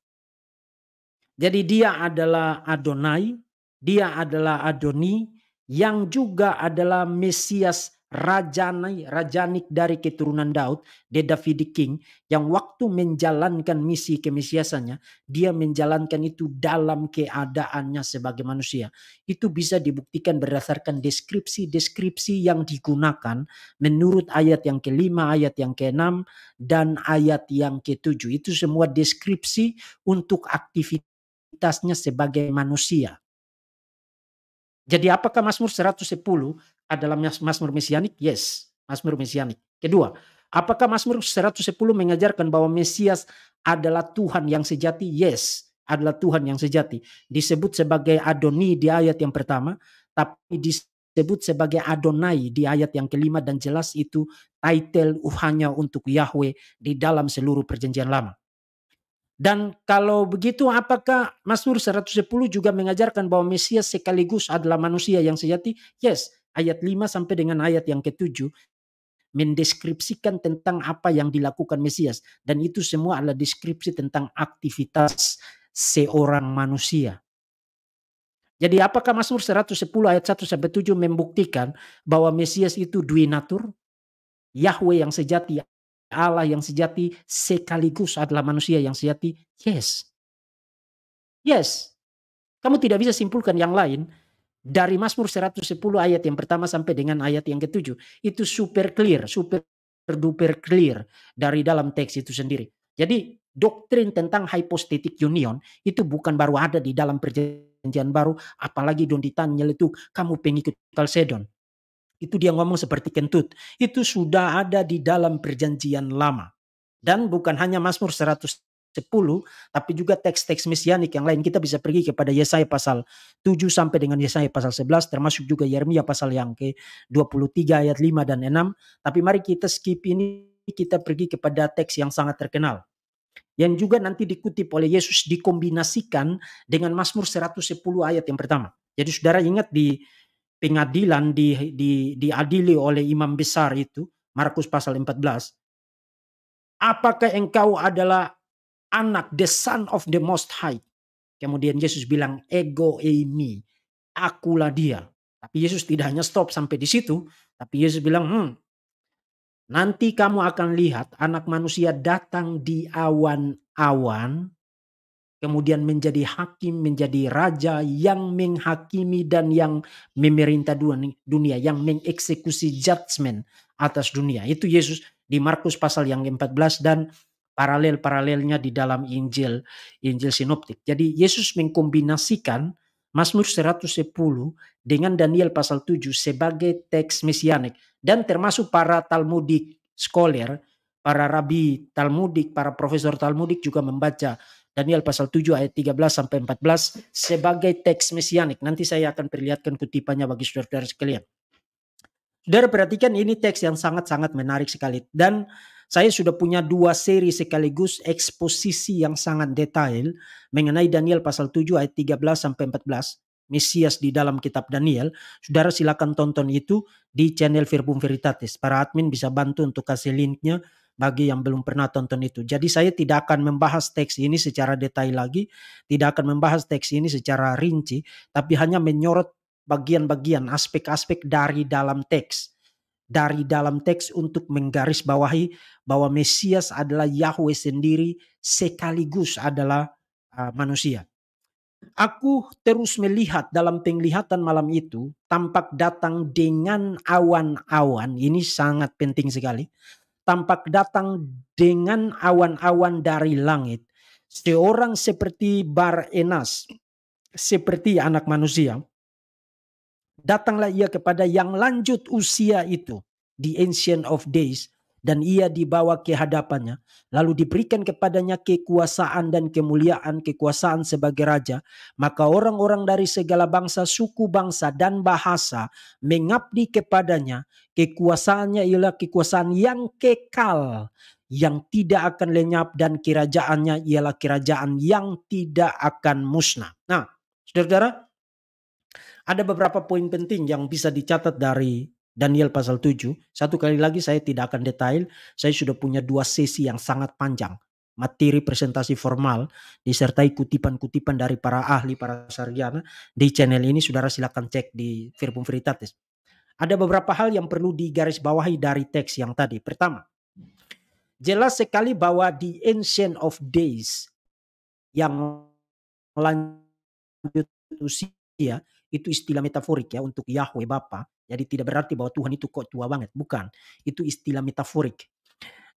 Jadi dia adalah Adonai, dia adalah Adoni yang juga adalah Mesias Rajani, rajanik dari keturunan Daud, The Davidic King, yang waktu menjalankan misi kemesiasannya, dia menjalankan itu dalam keadaannya sebagai manusia. Itu bisa dibuktikan berdasarkan deskripsi-deskripsi yang digunakan menurut ayat yang kelima, ayat yang keenam, dan ayat yang ketujuh. Itu semua deskripsi untuk aktivitasnya sebagai manusia. Jadi apakah Mazmur 110 adalah Mazmur Mesianik? Yes, Mazmur Mesianik. Kedua, apakah Mazmur 110 mengajarkan bahwa Mesias adalah Tuhan yang sejati? Yes, adalah Tuhan yang sejati. Disebut sebagai Adoni di ayat yang pertama, tapi disebut sebagai Adonai di ayat yang kelima dan jelas itu title hanya untuk Yahweh di dalam seluruh perjanjian lama. Dan kalau begitu apakah Mazmur 110 juga mengajarkan bahwa Mesias sekaligus adalah manusia yang sejati? Yes, ayat 5 sampai dengan ayat yang ketujuh mendeskripsikan tentang apa yang dilakukan Mesias dan itu semua adalah deskripsi tentang aktivitas seorang manusia. Jadi apakah Mazmur 110 ayat 1 sampai 7 membuktikan bahwa Mesias itu dwi natur? Yahweh yang sejati Allah yang sejati sekaligus adalah manusia yang sejati? Yes. Yes. Kamu tidak bisa simpulkan yang lain dari Mazmur 110 ayat yang pertama sampai dengan ayat yang ketujuh. Itu super clear, super duper clear dari dalam teks itu sendiri. Jadi doktrin tentang hypostatic union itu bukan baru ada di dalam perjanjian baru apalagi donditan nyeletuk kamu pengikut Kalsedon. Itu dia ngomong seperti kentut. Itu sudah ada di dalam perjanjian lama. Dan bukan hanya Mazmur 110, tapi juga teks-teks mesianik yang lain. Kita bisa pergi kepada Yesaya pasal 7 sampai dengan Yesaya pasal 11, termasuk juga Yeremia pasal yang ke-23 ayat 5 dan 6. Tapi mari kita skip ini, kita pergi kepada teks yang sangat terkenal. Yang juga nanti dikutip oleh Yesus dikombinasikan dengan Mazmur 110 ayat yang pertama. Jadi saudara ingat di pengadilan di, di, diadili oleh imam besar itu, Markus pasal 14, apakah engkau adalah anak, the son of the most high? Kemudian Yesus bilang, ego eimi, akulah dia. Tapi Yesus tidak hanya stop sampai di situ, tapi Yesus bilang, hmm, nanti kamu akan lihat anak manusia datang di awan-awan kemudian menjadi hakim, menjadi raja yang menghakimi dan yang memerintah dunia, yang mengeksekusi judgment atas dunia. Itu Yesus di Markus pasal yang 14 dan paralel-paralelnya di dalam Injil Injil sinoptik. Jadi Yesus mengkombinasikan Mazmur 110 dengan Daniel pasal 7 sebagai teks mesianik dan termasuk para Talmudik scholar, para rabi Talmudik, para profesor Talmudik juga membaca Daniel pasal 7 ayat 13 sampai 14 sebagai teks mesianik. Nanti saya akan perlihatkan kutipannya bagi saudara-saudara sekalian. Saudara perhatikan ini teks yang sangat-sangat menarik sekali dan saya sudah punya dua seri sekaligus eksposisi yang sangat detail mengenai Daniel pasal 7 ayat 13 sampai 14. Mesias di dalam kitab Daniel. Saudara silakan tonton itu di channel Firbum Veritatis. Para admin bisa bantu untuk kasih linknya bagi yang belum pernah tonton itu. Jadi saya tidak akan membahas teks ini secara detail lagi, tidak akan membahas teks ini secara rinci, tapi hanya menyorot bagian-bagian aspek-aspek dari dalam teks. Dari dalam teks untuk menggarisbawahi bahwa Mesias adalah Yahweh sendiri sekaligus adalah uh, manusia. Aku terus melihat dalam penglihatan malam itu tampak datang dengan awan-awan. Ini sangat penting sekali tampak datang dengan awan-awan dari langit. Seorang seperti Bar Enas, seperti anak manusia. Datanglah ia kepada yang lanjut usia itu, the Ancient of Days, dan ia dibawa ke hadapannya lalu diberikan kepadanya kekuasaan dan kemuliaan kekuasaan sebagai raja maka orang-orang dari segala bangsa suku bangsa dan bahasa mengabdi kepadanya kekuasaannya ialah kekuasaan yang kekal yang tidak akan lenyap dan kerajaannya ialah kerajaan yang tidak akan musnah. Nah, Saudara-saudara, ada beberapa poin penting yang bisa dicatat dari Daniel pasal 7. Satu kali lagi saya tidak akan detail. Saya sudah punya dua sesi yang sangat panjang. Materi presentasi formal disertai kutipan-kutipan dari para ahli, para sarjana. Di channel ini saudara silakan cek di Firpum Veritatis. Ada beberapa hal yang perlu digarisbawahi dari teks yang tadi. Pertama, jelas sekali bahwa di Ancient of Days yang lanjut usia itu istilah metaforik ya untuk Yahweh Bapa. Jadi tidak berarti bahwa Tuhan itu kok tua banget, bukan. Itu istilah metaforik.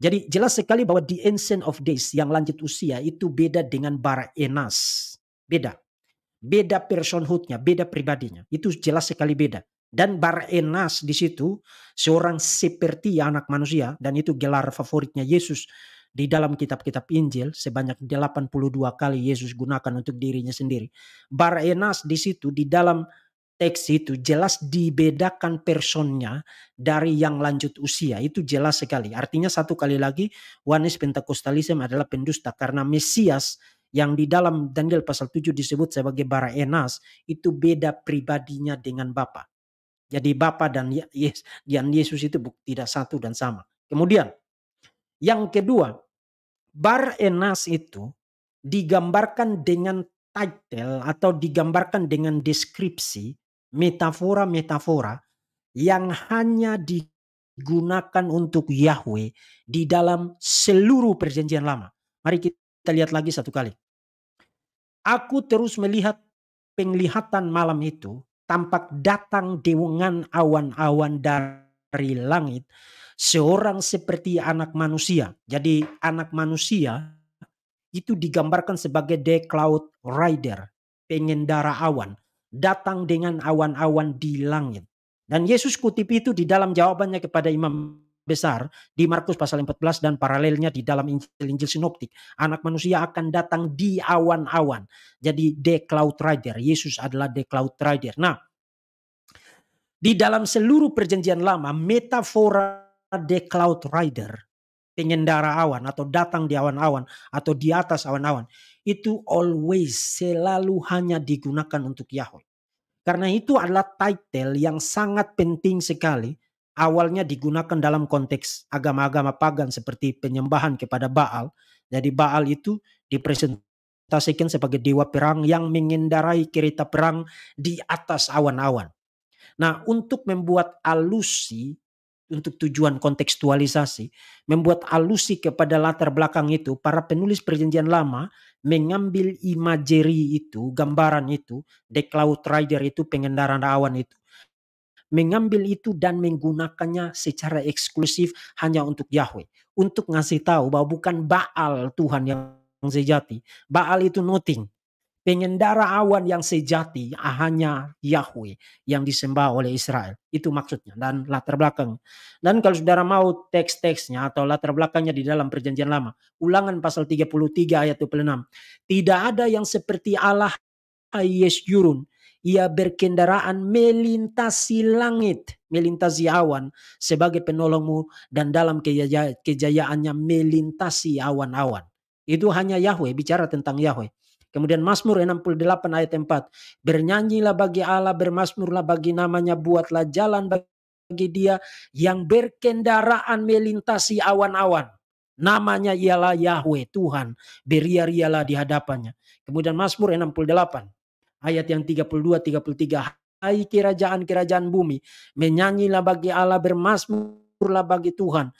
Jadi jelas sekali bahwa the ancient of days yang lanjut usia itu beda dengan bara enas. Beda. Beda personhoodnya, beda pribadinya. Itu jelas sekali beda. Dan bara enas di situ seorang seperti anak manusia dan itu gelar favoritnya Yesus di dalam kitab-kitab Injil sebanyak 82 kali Yesus gunakan untuk dirinya sendiri. Bar Enas di situ di dalam teks itu jelas dibedakan personnya dari yang lanjut usia. Itu jelas sekali. Artinya satu kali lagi Wanes Pentakostalisme adalah pendusta karena Mesias yang di dalam Daniel pasal 7 disebut sebagai bara enas itu beda pribadinya dengan Bapa. Jadi Bapa dan Yesus, dan Yesus itu tidak satu dan sama. Kemudian yang kedua, Bar Enas itu digambarkan dengan title atau digambarkan dengan deskripsi metafora-metafora yang hanya digunakan untuk Yahweh di dalam seluruh perjanjian lama. Mari kita lihat lagi satu kali. Aku terus melihat penglihatan malam itu tampak datang dewangan awan-awan dari langit seorang seperti anak manusia. Jadi anak manusia itu digambarkan sebagai the cloud rider, pengendara awan, datang dengan awan-awan di langit. Dan Yesus kutip itu di dalam jawabannya kepada imam besar di Markus pasal 14 dan paralelnya di dalam Injil-Injil Sinoptik. Anak manusia akan datang di awan-awan. Jadi the cloud rider. Yesus adalah the cloud rider. Nah, di dalam seluruh perjanjian lama metafora the cloud rider, pengendara awan atau datang di awan-awan atau di atas awan-awan, itu always selalu hanya digunakan untuk Yahweh. Karena itu adalah title yang sangat penting sekali. Awalnya digunakan dalam konteks agama-agama pagan seperti penyembahan kepada Baal. Jadi Baal itu dipresentasikan sebagai dewa perang yang mengendarai kereta perang di atas awan-awan. Nah, untuk membuat alusi untuk tujuan kontekstualisasi, membuat alusi kepada latar belakang itu, para penulis perjanjian lama mengambil imajeri itu, gambaran itu, the cloud rider itu, pengendara awan itu. Mengambil itu dan menggunakannya secara eksklusif hanya untuk Yahweh. Untuk ngasih tahu bahwa bukan Baal Tuhan yang sejati. Baal itu nothing. Pengendara awan yang sejati hanya Yahweh yang disembah oleh Israel. Itu maksudnya dan latar belakang. Dan kalau saudara mau teks-teksnya atau latar belakangnya di dalam perjanjian lama. Ulangan pasal 33 ayat 26. Tidak ada yang seperti Allah Ayes Yurun. Ia berkendaraan melintasi langit, melintasi awan sebagai penolongmu dan dalam kejayaannya melintasi awan-awan. Itu hanya Yahweh, bicara tentang Yahweh. Kemudian Mazmur 68 ayat 4. Bernyanyilah bagi Allah, bermasmurlah bagi namanya, buatlah jalan bagi dia yang berkendaraan melintasi awan-awan. Namanya ialah Yahweh, Tuhan. beriarialah di hadapannya. Kemudian Mazmur 68 ayat yang 32 33 hai kerajaan-kerajaan bumi menyanyilah bagi Allah bermasmurlah bagi Tuhan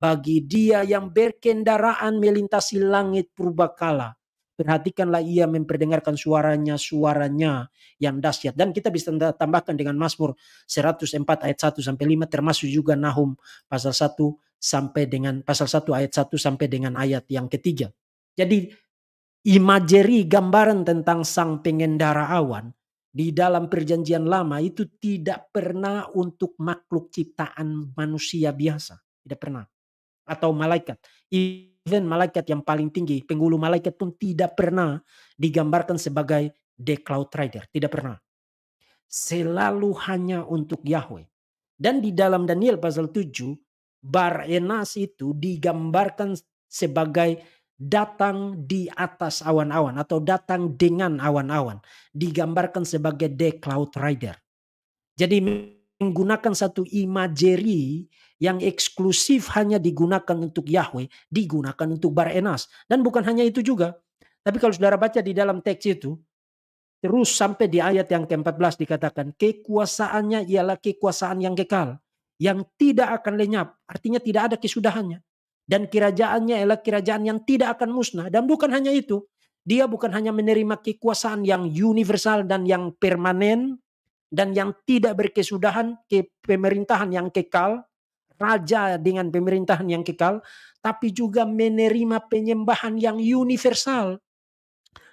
bagi dia yang berkendaraan melintasi langit purbakala Perhatikanlah ia memperdengarkan suaranya, suaranya yang dahsyat. Dan kita bisa tambahkan dengan Mazmur 104 ayat 1 sampai 5 termasuk juga Nahum pasal 1 sampai dengan pasal 1 ayat 1 sampai dengan ayat yang ketiga. Jadi imajeri gambaran tentang sang pengendara awan di dalam perjanjian lama itu tidak pernah untuk makhluk ciptaan manusia biasa. Tidak pernah. Atau malaikat even malaikat yang paling tinggi, penghulu malaikat pun tidak pernah digambarkan sebagai the cloud rider, tidak pernah. Selalu hanya untuk Yahweh. Dan di dalam Daniel pasal 7, Bar Enas itu digambarkan sebagai datang di atas awan-awan atau datang dengan awan-awan. Digambarkan sebagai the cloud rider. Jadi menggunakan satu imajeri yang eksklusif hanya digunakan untuk Yahweh, digunakan untuk bar enas. Dan bukan hanya itu juga. Tapi kalau saudara baca di dalam teks itu, terus sampai di ayat yang ke-14 dikatakan, kekuasaannya ialah kekuasaan yang kekal, yang tidak akan lenyap, artinya tidak ada kesudahannya. Dan kerajaannya ialah kerajaan yang tidak akan musnah. Dan bukan hanya itu, dia bukan hanya menerima kekuasaan yang universal dan yang permanen, dan yang tidak berkesudahan ke pemerintahan yang kekal, raja dengan pemerintahan yang kekal, tapi juga menerima penyembahan yang universal.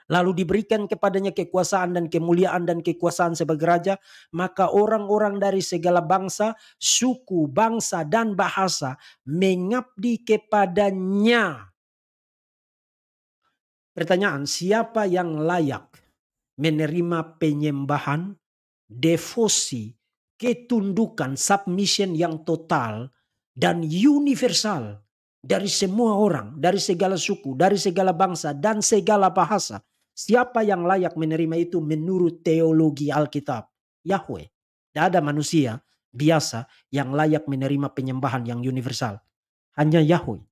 Lalu diberikan kepadanya kekuasaan dan kemuliaan dan kekuasaan sebagai raja, maka orang-orang dari segala bangsa, suku, bangsa, dan bahasa mengabdi kepadanya. Pertanyaan, siapa yang layak menerima penyembahan, devosi, ketundukan, submission yang total dan universal dari semua orang, dari segala suku, dari segala bangsa, dan segala bahasa. Siapa yang layak menerima itu menurut teologi Alkitab? Yahweh. Tidak ada manusia biasa yang layak menerima penyembahan yang universal. Hanya Yahweh.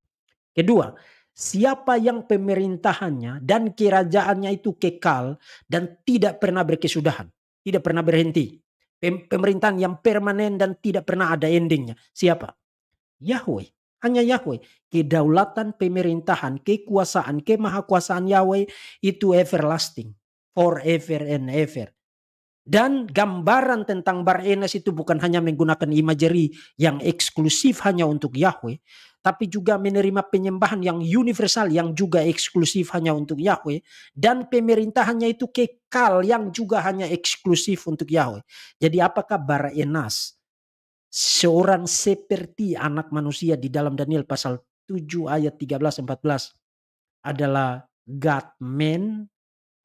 Kedua, siapa yang pemerintahannya dan kerajaannya itu kekal dan tidak pernah berkesudahan. Tidak pernah berhenti. Pemerintahan yang permanen dan tidak pernah ada endingnya. Siapa? Yahweh. Hanya Yahweh. Kedaulatan pemerintahan, kekuasaan, kemahakuasaan Yahweh itu everlasting. Forever and ever. Dan gambaran tentang Barenas itu bukan hanya menggunakan imagery yang eksklusif hanya untuk Yahweh. Tapi juga menerima penyembahan yang universal yang juga eksklusif hanya untuk Yahweh. Dan pemerintahannya itu kekal yang juga hanya eksklusif untuk Yahweh. Jadi apakah Barenas seorang seperti anak manusia di dalam Daniel pasal 7 ayat 13 14 adalah God man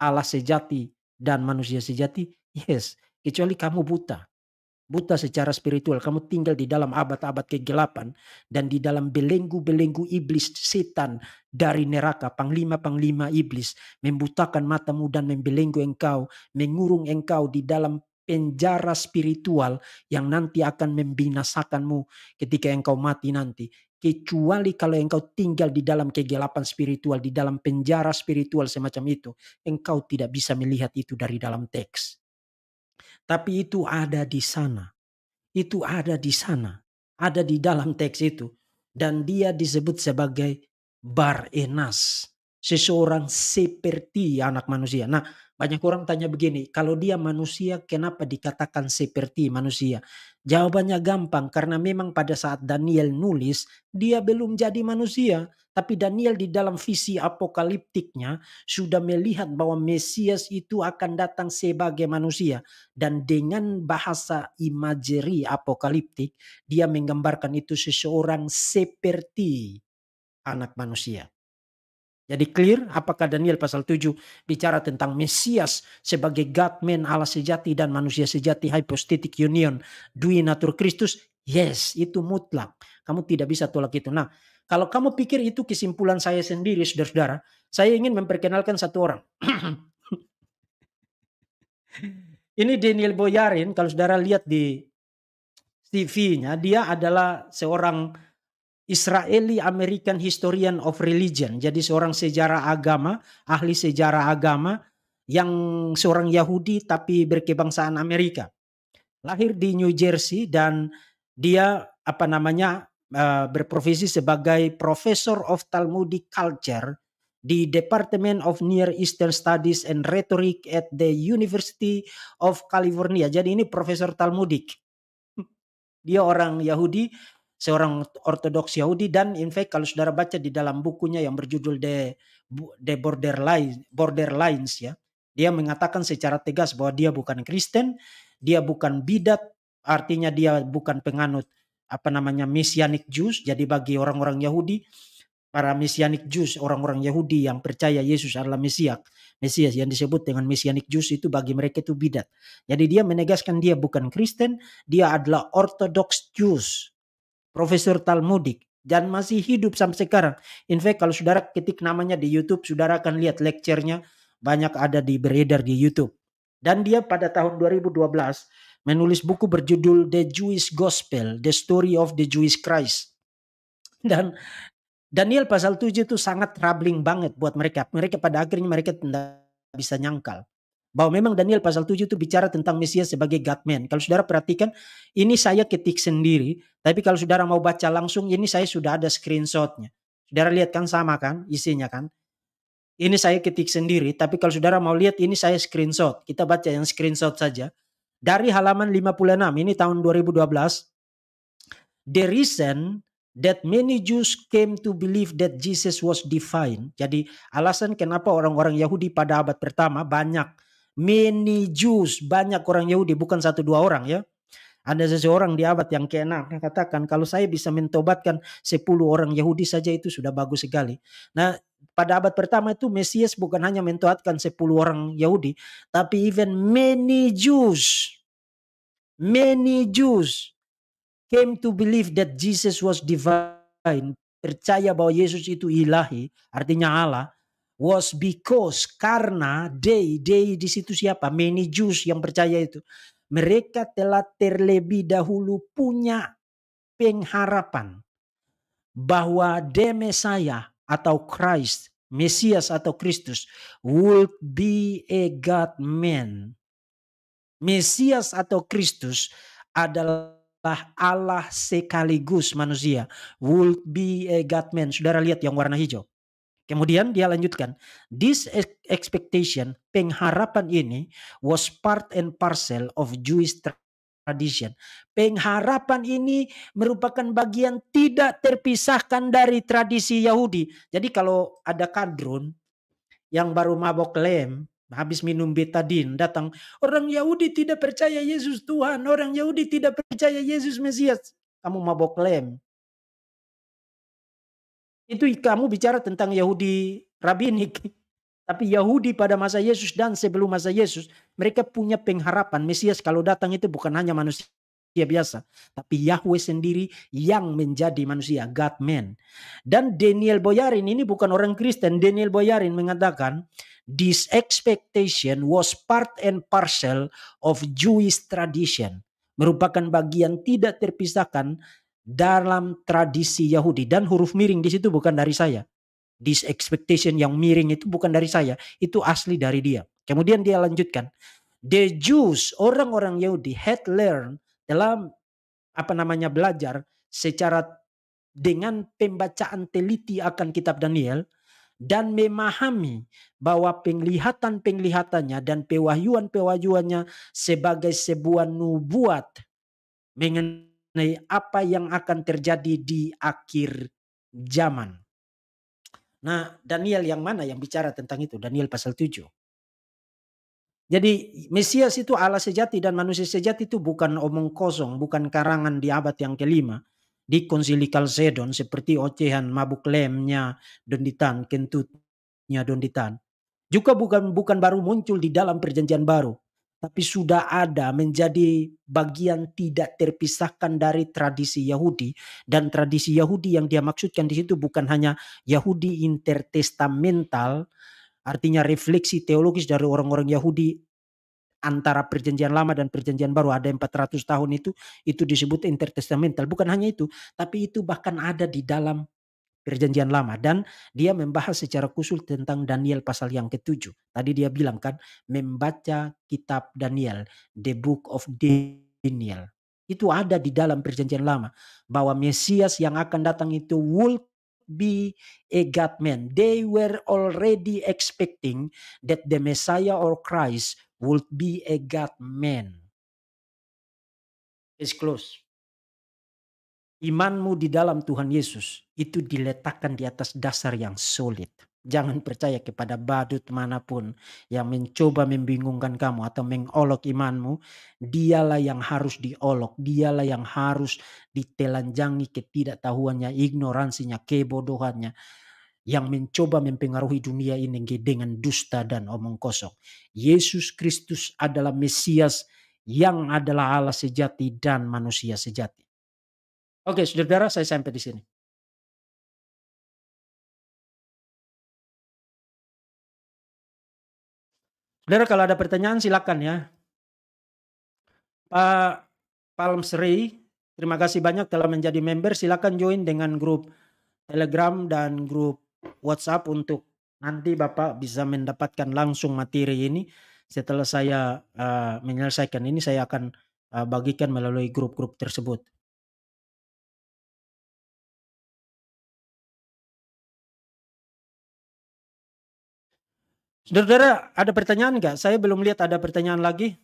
Allah sejati dan manusia sejati yes kecuali kamu buta buta secara spiritual kamu tinggal di dalam abad-abad kegelapan dan di dalam belenggu-belenggu iblis setan dari neraka panglima-panglima iblis membutakan matamu dan membelenggu engkau mengurung engkau di dalam penjara spiritual yang nanti akan membinasakanmu ketika engkau mati nanti. Kecuali kalau engkau tinggal di dalam kegelapan spiritual, di dalam penjara spiritual semacam itu, engkau tidak bisa melihat itu dari dalam teks. Tapi itu ada di sana. Itu ada di sana. Ada di dalam teks itu. Dan dia disebut sebagai Bar Enas seseorang seperti anak manusia. Nah, banyak orang tanya begini, kalau dia manusia kenapa dikatakan seperti manusia? Jawabannya gampang karena memang pada saat Daniel nulis dia belum jadi manusia, tapi Daniel di dalam visi apokaliptiknya sudah melihat bahwa Mesias itu akan datang sebagai manusia dan dengan bahasa imajeri apokaliptik dia menggambarkan itu seseorang seperti anak manusia. Jadi clear apakah Daniel pasal 7 bicara tentang Mesias sebagai Godman Allah sejati dan manusia sejati hypostatic union dui natur Kristus? Yes, itu mutlak. Kamu tidak bisa tolak itu. Nah, kalau kamu pikir itu kesimpulan saya sendiri saudara-saudara, saya ingin memperkenalkan satu orang. [clears throat] Ini Daniel Boyarin kalau saudara lihat di TV-nya dia adalah seorang Israeli American Historian of Religion, jadi seorang sejarah agama, ahli sejarah agama yang seorang Yahudi tapi berkebangsaan Amerika. Lahir di New Jersey dan dia apa namanya eh, berprofesi sebagai Professor of Talmudic Culture di Department of Near Eastern Studies and Rhetoric at the University of California. Jadi ini profesor Talmudik. Dia orang Yahudi seorang ortodoks Yahudi dan in fact kalau saudara baca di dalam bukunya yang berjudul The The Borderline Borderlines ya dia mengatakan secara tegas bahwa dia bukan Kristen, dia bukan bidat, artinya dia bukan penganut apa namanya Messianic Jews. Jadi bagi orang-orang Yahudi, para Messianic Jews, orang-orang Yahudi yang percaya Yesus adalah Mesias, Mesias yang disebut dengan Messianic Jews itu bagi mereka itu bidat. Jadi dia menegaskan dia bukan Kristen, dia adalah Orthodox Jews profesor Talmudik dan masih hidup sampai sekarang. In fact kalau saudara ketik namanya di YouTube, saudara akan lihat lecture banyak ada di beredar di YouTube. Dan dia pada tahun 2012 menulis buku berjudul The Jewish Gospel, The Story of the Jewish Christ. Dan Daniel pasal 7 itu sangat troubling banget buat mereka. Mereka pada akhirnya mereka tidak bisa nyangkal. Bahwa memang Daniel pasal 7 itu bicara tentang Mesias sebagai Godman. Kalau saudara perhatikan, ini saya ketik sendiri. Tapi kalau saudara mau baca langsung, ini saya sudah ada screenshotnya. Saudara lihat kan sama kan isinya kan. Ini saya ketik sendiri, tapi kalau saudara mau lihat ini saya screenshot. Kita baca yang screenshot saja. Dari halaman 56, ini tahun 2012. The reason that many Jews came to believe that Jesus was divine. Jadi alasan kenapa orang-orang Yahudi pada abad pertama banyak many Jews, banyak orang Yahudi, bukan satu dua orang ya. Ada seseorang di abad yang keenam yang katakan kalau saya bisa mentobatkan 10 orang Yahudi saja itu sudah bagus sekali. Nah, pada abad pertama itu Mesias bukan hanya mentobatkan 10 orang Yahudi, tapi even many Jews. Many Jews came to believe that Jesus was divine, percaya bahwa Yesus itu ilahi, artinya Allah was because karena they they di situ siapa? Many Jews yang percaya itu. Mereka telah terlebih dahulu punya pengharapan bahwa the Messiah atau Christ, Mesias atau Kristus would be a God man. Mesias atau Kristus adalah adalah Allah sekaligus manusia. Would be a God man. Saudara lihat yang warna hijau. Kemudian dia lanjutkan, this expectation, pengharapan ini was part and parcel of Jewish tradition. Pengharapan ini merupakan bagian tidak terpisahkan dari tradisi Yahudi. Jadi kalau ada kadrun yang baru mabok lem, habis minum betadin datang orang Yahudi tidak percaya Yesus Tuhan orang Yahudi tidak percaya Yesus Mesias kamu mabok lem itu kamu bicara tentang Yahudi rabinik. [laughs] Tapi Yahudi pada masa Yesus dan sebelum masa Yesus, mereka punya pengharapan Mesias kalau datang itu bukan hanya manusia biasa, tapi Yahweh sendiri yang menjadi manusia, God man. Dan Daniel Boyarin ini bukan orang Kristen, Daniel Boyarin mengatakan, this expectation was part and parcel of Jewish tradition merupakan bagian tidak terpisahkan dalam tradisi Yahudi dan huruf miring di situ bukan dari saya. This expectation yang miring itu bukan dari saya, itu asli dari dia. Kemudian dia lanjutkan, the Jews, orang-orang Yahudi had learned dalam apa namanya belajar secara dengan pembacaan teliti akan kitab Daniel dan memahami bahwa penglihatan-penglihatannya dan pewahyuan-pewahyuannya sebagai sebuah nubuat mengenai mengenai apa yang akan terjadi di akhir zaman. Nah, Daniel yang mana yang bicara tentang itu? Daniel pasal 7. Jadi Mesias itu Allah sejati dan manusia sejati itu bukan omong kosong, bukan karangan di abad yang kelima. Di konsili Kalsedon seperti ocehan mabuk lemnya donditan, kentutnya donditan. Juga bukan bukan baru muncul di dalam perjanjian baru tapi sudah ada menjadi bagian tidak terpisahkan dari tradisi Yahudi dan tradisi Yahudi yang dia maksudkan di situ bukan hanya Yahudi intertestamental artinya refleksi teologis dari orang-orang Yahudi antara perjanjian lama dan perjanjian baru ada 400 tahun itu itu disebut intertestamental bukan hanya itu tapi itu bahkan ada di dalam perjanjian lama dan dia membahas secara khusus tentang Daniel pasal yang ketujuh. Tadi dia bilang kan membaca kitab Daniel, the book of Daniel. Itu ada di dalam perjanjian lama bahwa Mesias yang akan datang itu will be a God man. They were already expecting that the Messiah or Christ would be a God man. It's close. Imanmu di dalam Tuhan Yesus itu diletakkan di atas dasar yang solid. Jangan percaya kepada badut manapun yang mencoba membingungkan kamu atau mengolok imanmu. Dialah yang harus diolok, dialah yang harus ditelanjangi ketidaktahuannya, ignoransinya, kebodohannya yang mencoba mempengaruhi dunia ini dengan dusta dan omong kosong. Yesus Kristus adalah Mesias yang adalah Allah sejati dan manusia sejati. Oke, saudara saya sampai di sini. Saudara kalau ada pertanyaan silakan ya. Pak Palm Sri, terima kasih banyak telah menjadi member. Silakan join dengan grup Telegram dan grup WhatsApp untuk nanti Bapak bisa mendapatkan langsung materi ini. Setelah saya uh, menyelesaikan ini, saya akan uh, bagikan melalui grup-grup tersebut. Saudara-saudara, ada pertanyaan nggak? Saya belum lihat ada pertanyaan lagi.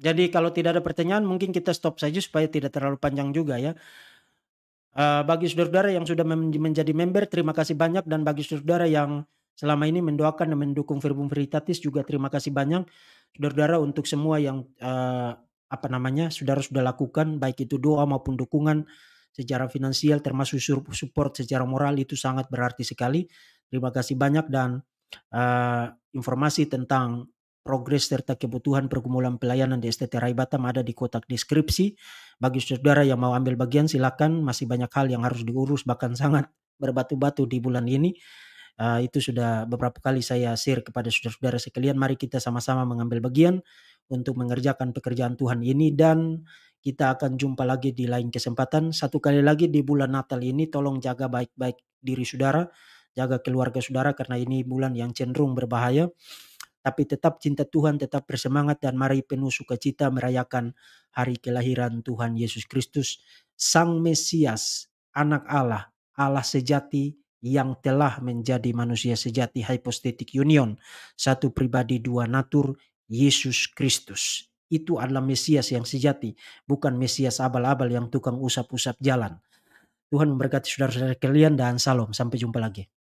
Jadi kalau tidak ada pertanyaan, mungkin kita stop saja supaya tidak terlalu panjang juga ya. Eh, bagi saudara-saudara yang sudah menjadi member, terima kasih banyak. Dan bagi saudara-saudara yang selama ini mendoakan dan mendukung Verbum Veritatis juga terima kasih banyak. Saudara-saudara untuk semua yang eh, apa namanya saudara sudah lakukan, baik itu doa maupun dukungan secara finansial termasuk support secara moral itu sangat berarti sekali. Terima kasih banyak dan uh, informasi tentang progres serta kebutuhan pergumulan pelayanan di STT Rai Batam ada di kotak deskripsi. Bagi saudara yang mau ambil bagian silakan, masih banyak hal yang harus diurus bahkan sangat [laughs] berbatu-batu di bulan ini. Uh, itu sudah beberapa kali saya share kepada saudara-saudara sekalian. Mari kita sama-sama mengambil bagian untuk mengerjakan pekerjaan Tuhan ini dan kita akan jumpa lagi di lain kesempatan. Satu kali lagi di bulan Natal ini tolong jaga baik-baik diri saudara jaga keluarga saudara karena ini bulan yang cenderung berbahaya. Tapi tetap cinta Tuhan, tetap bersemangat dan mari penuh sukacita merayakan hari kelahiran Tuhan Yesus Kristus, Sang Mesias, Anak Allah, Allah sejati yang telah menjadi manusia sejati hypostatic union, satu pribadi dua natur, Yesus Kristus. Itu adalah Mesias yang sejati, bukan Mesias abal-abal yang tukang usap-usap jalan. Tuhan memberkati saudara-saudara kalian dan salam. Sampai jumpa lagi.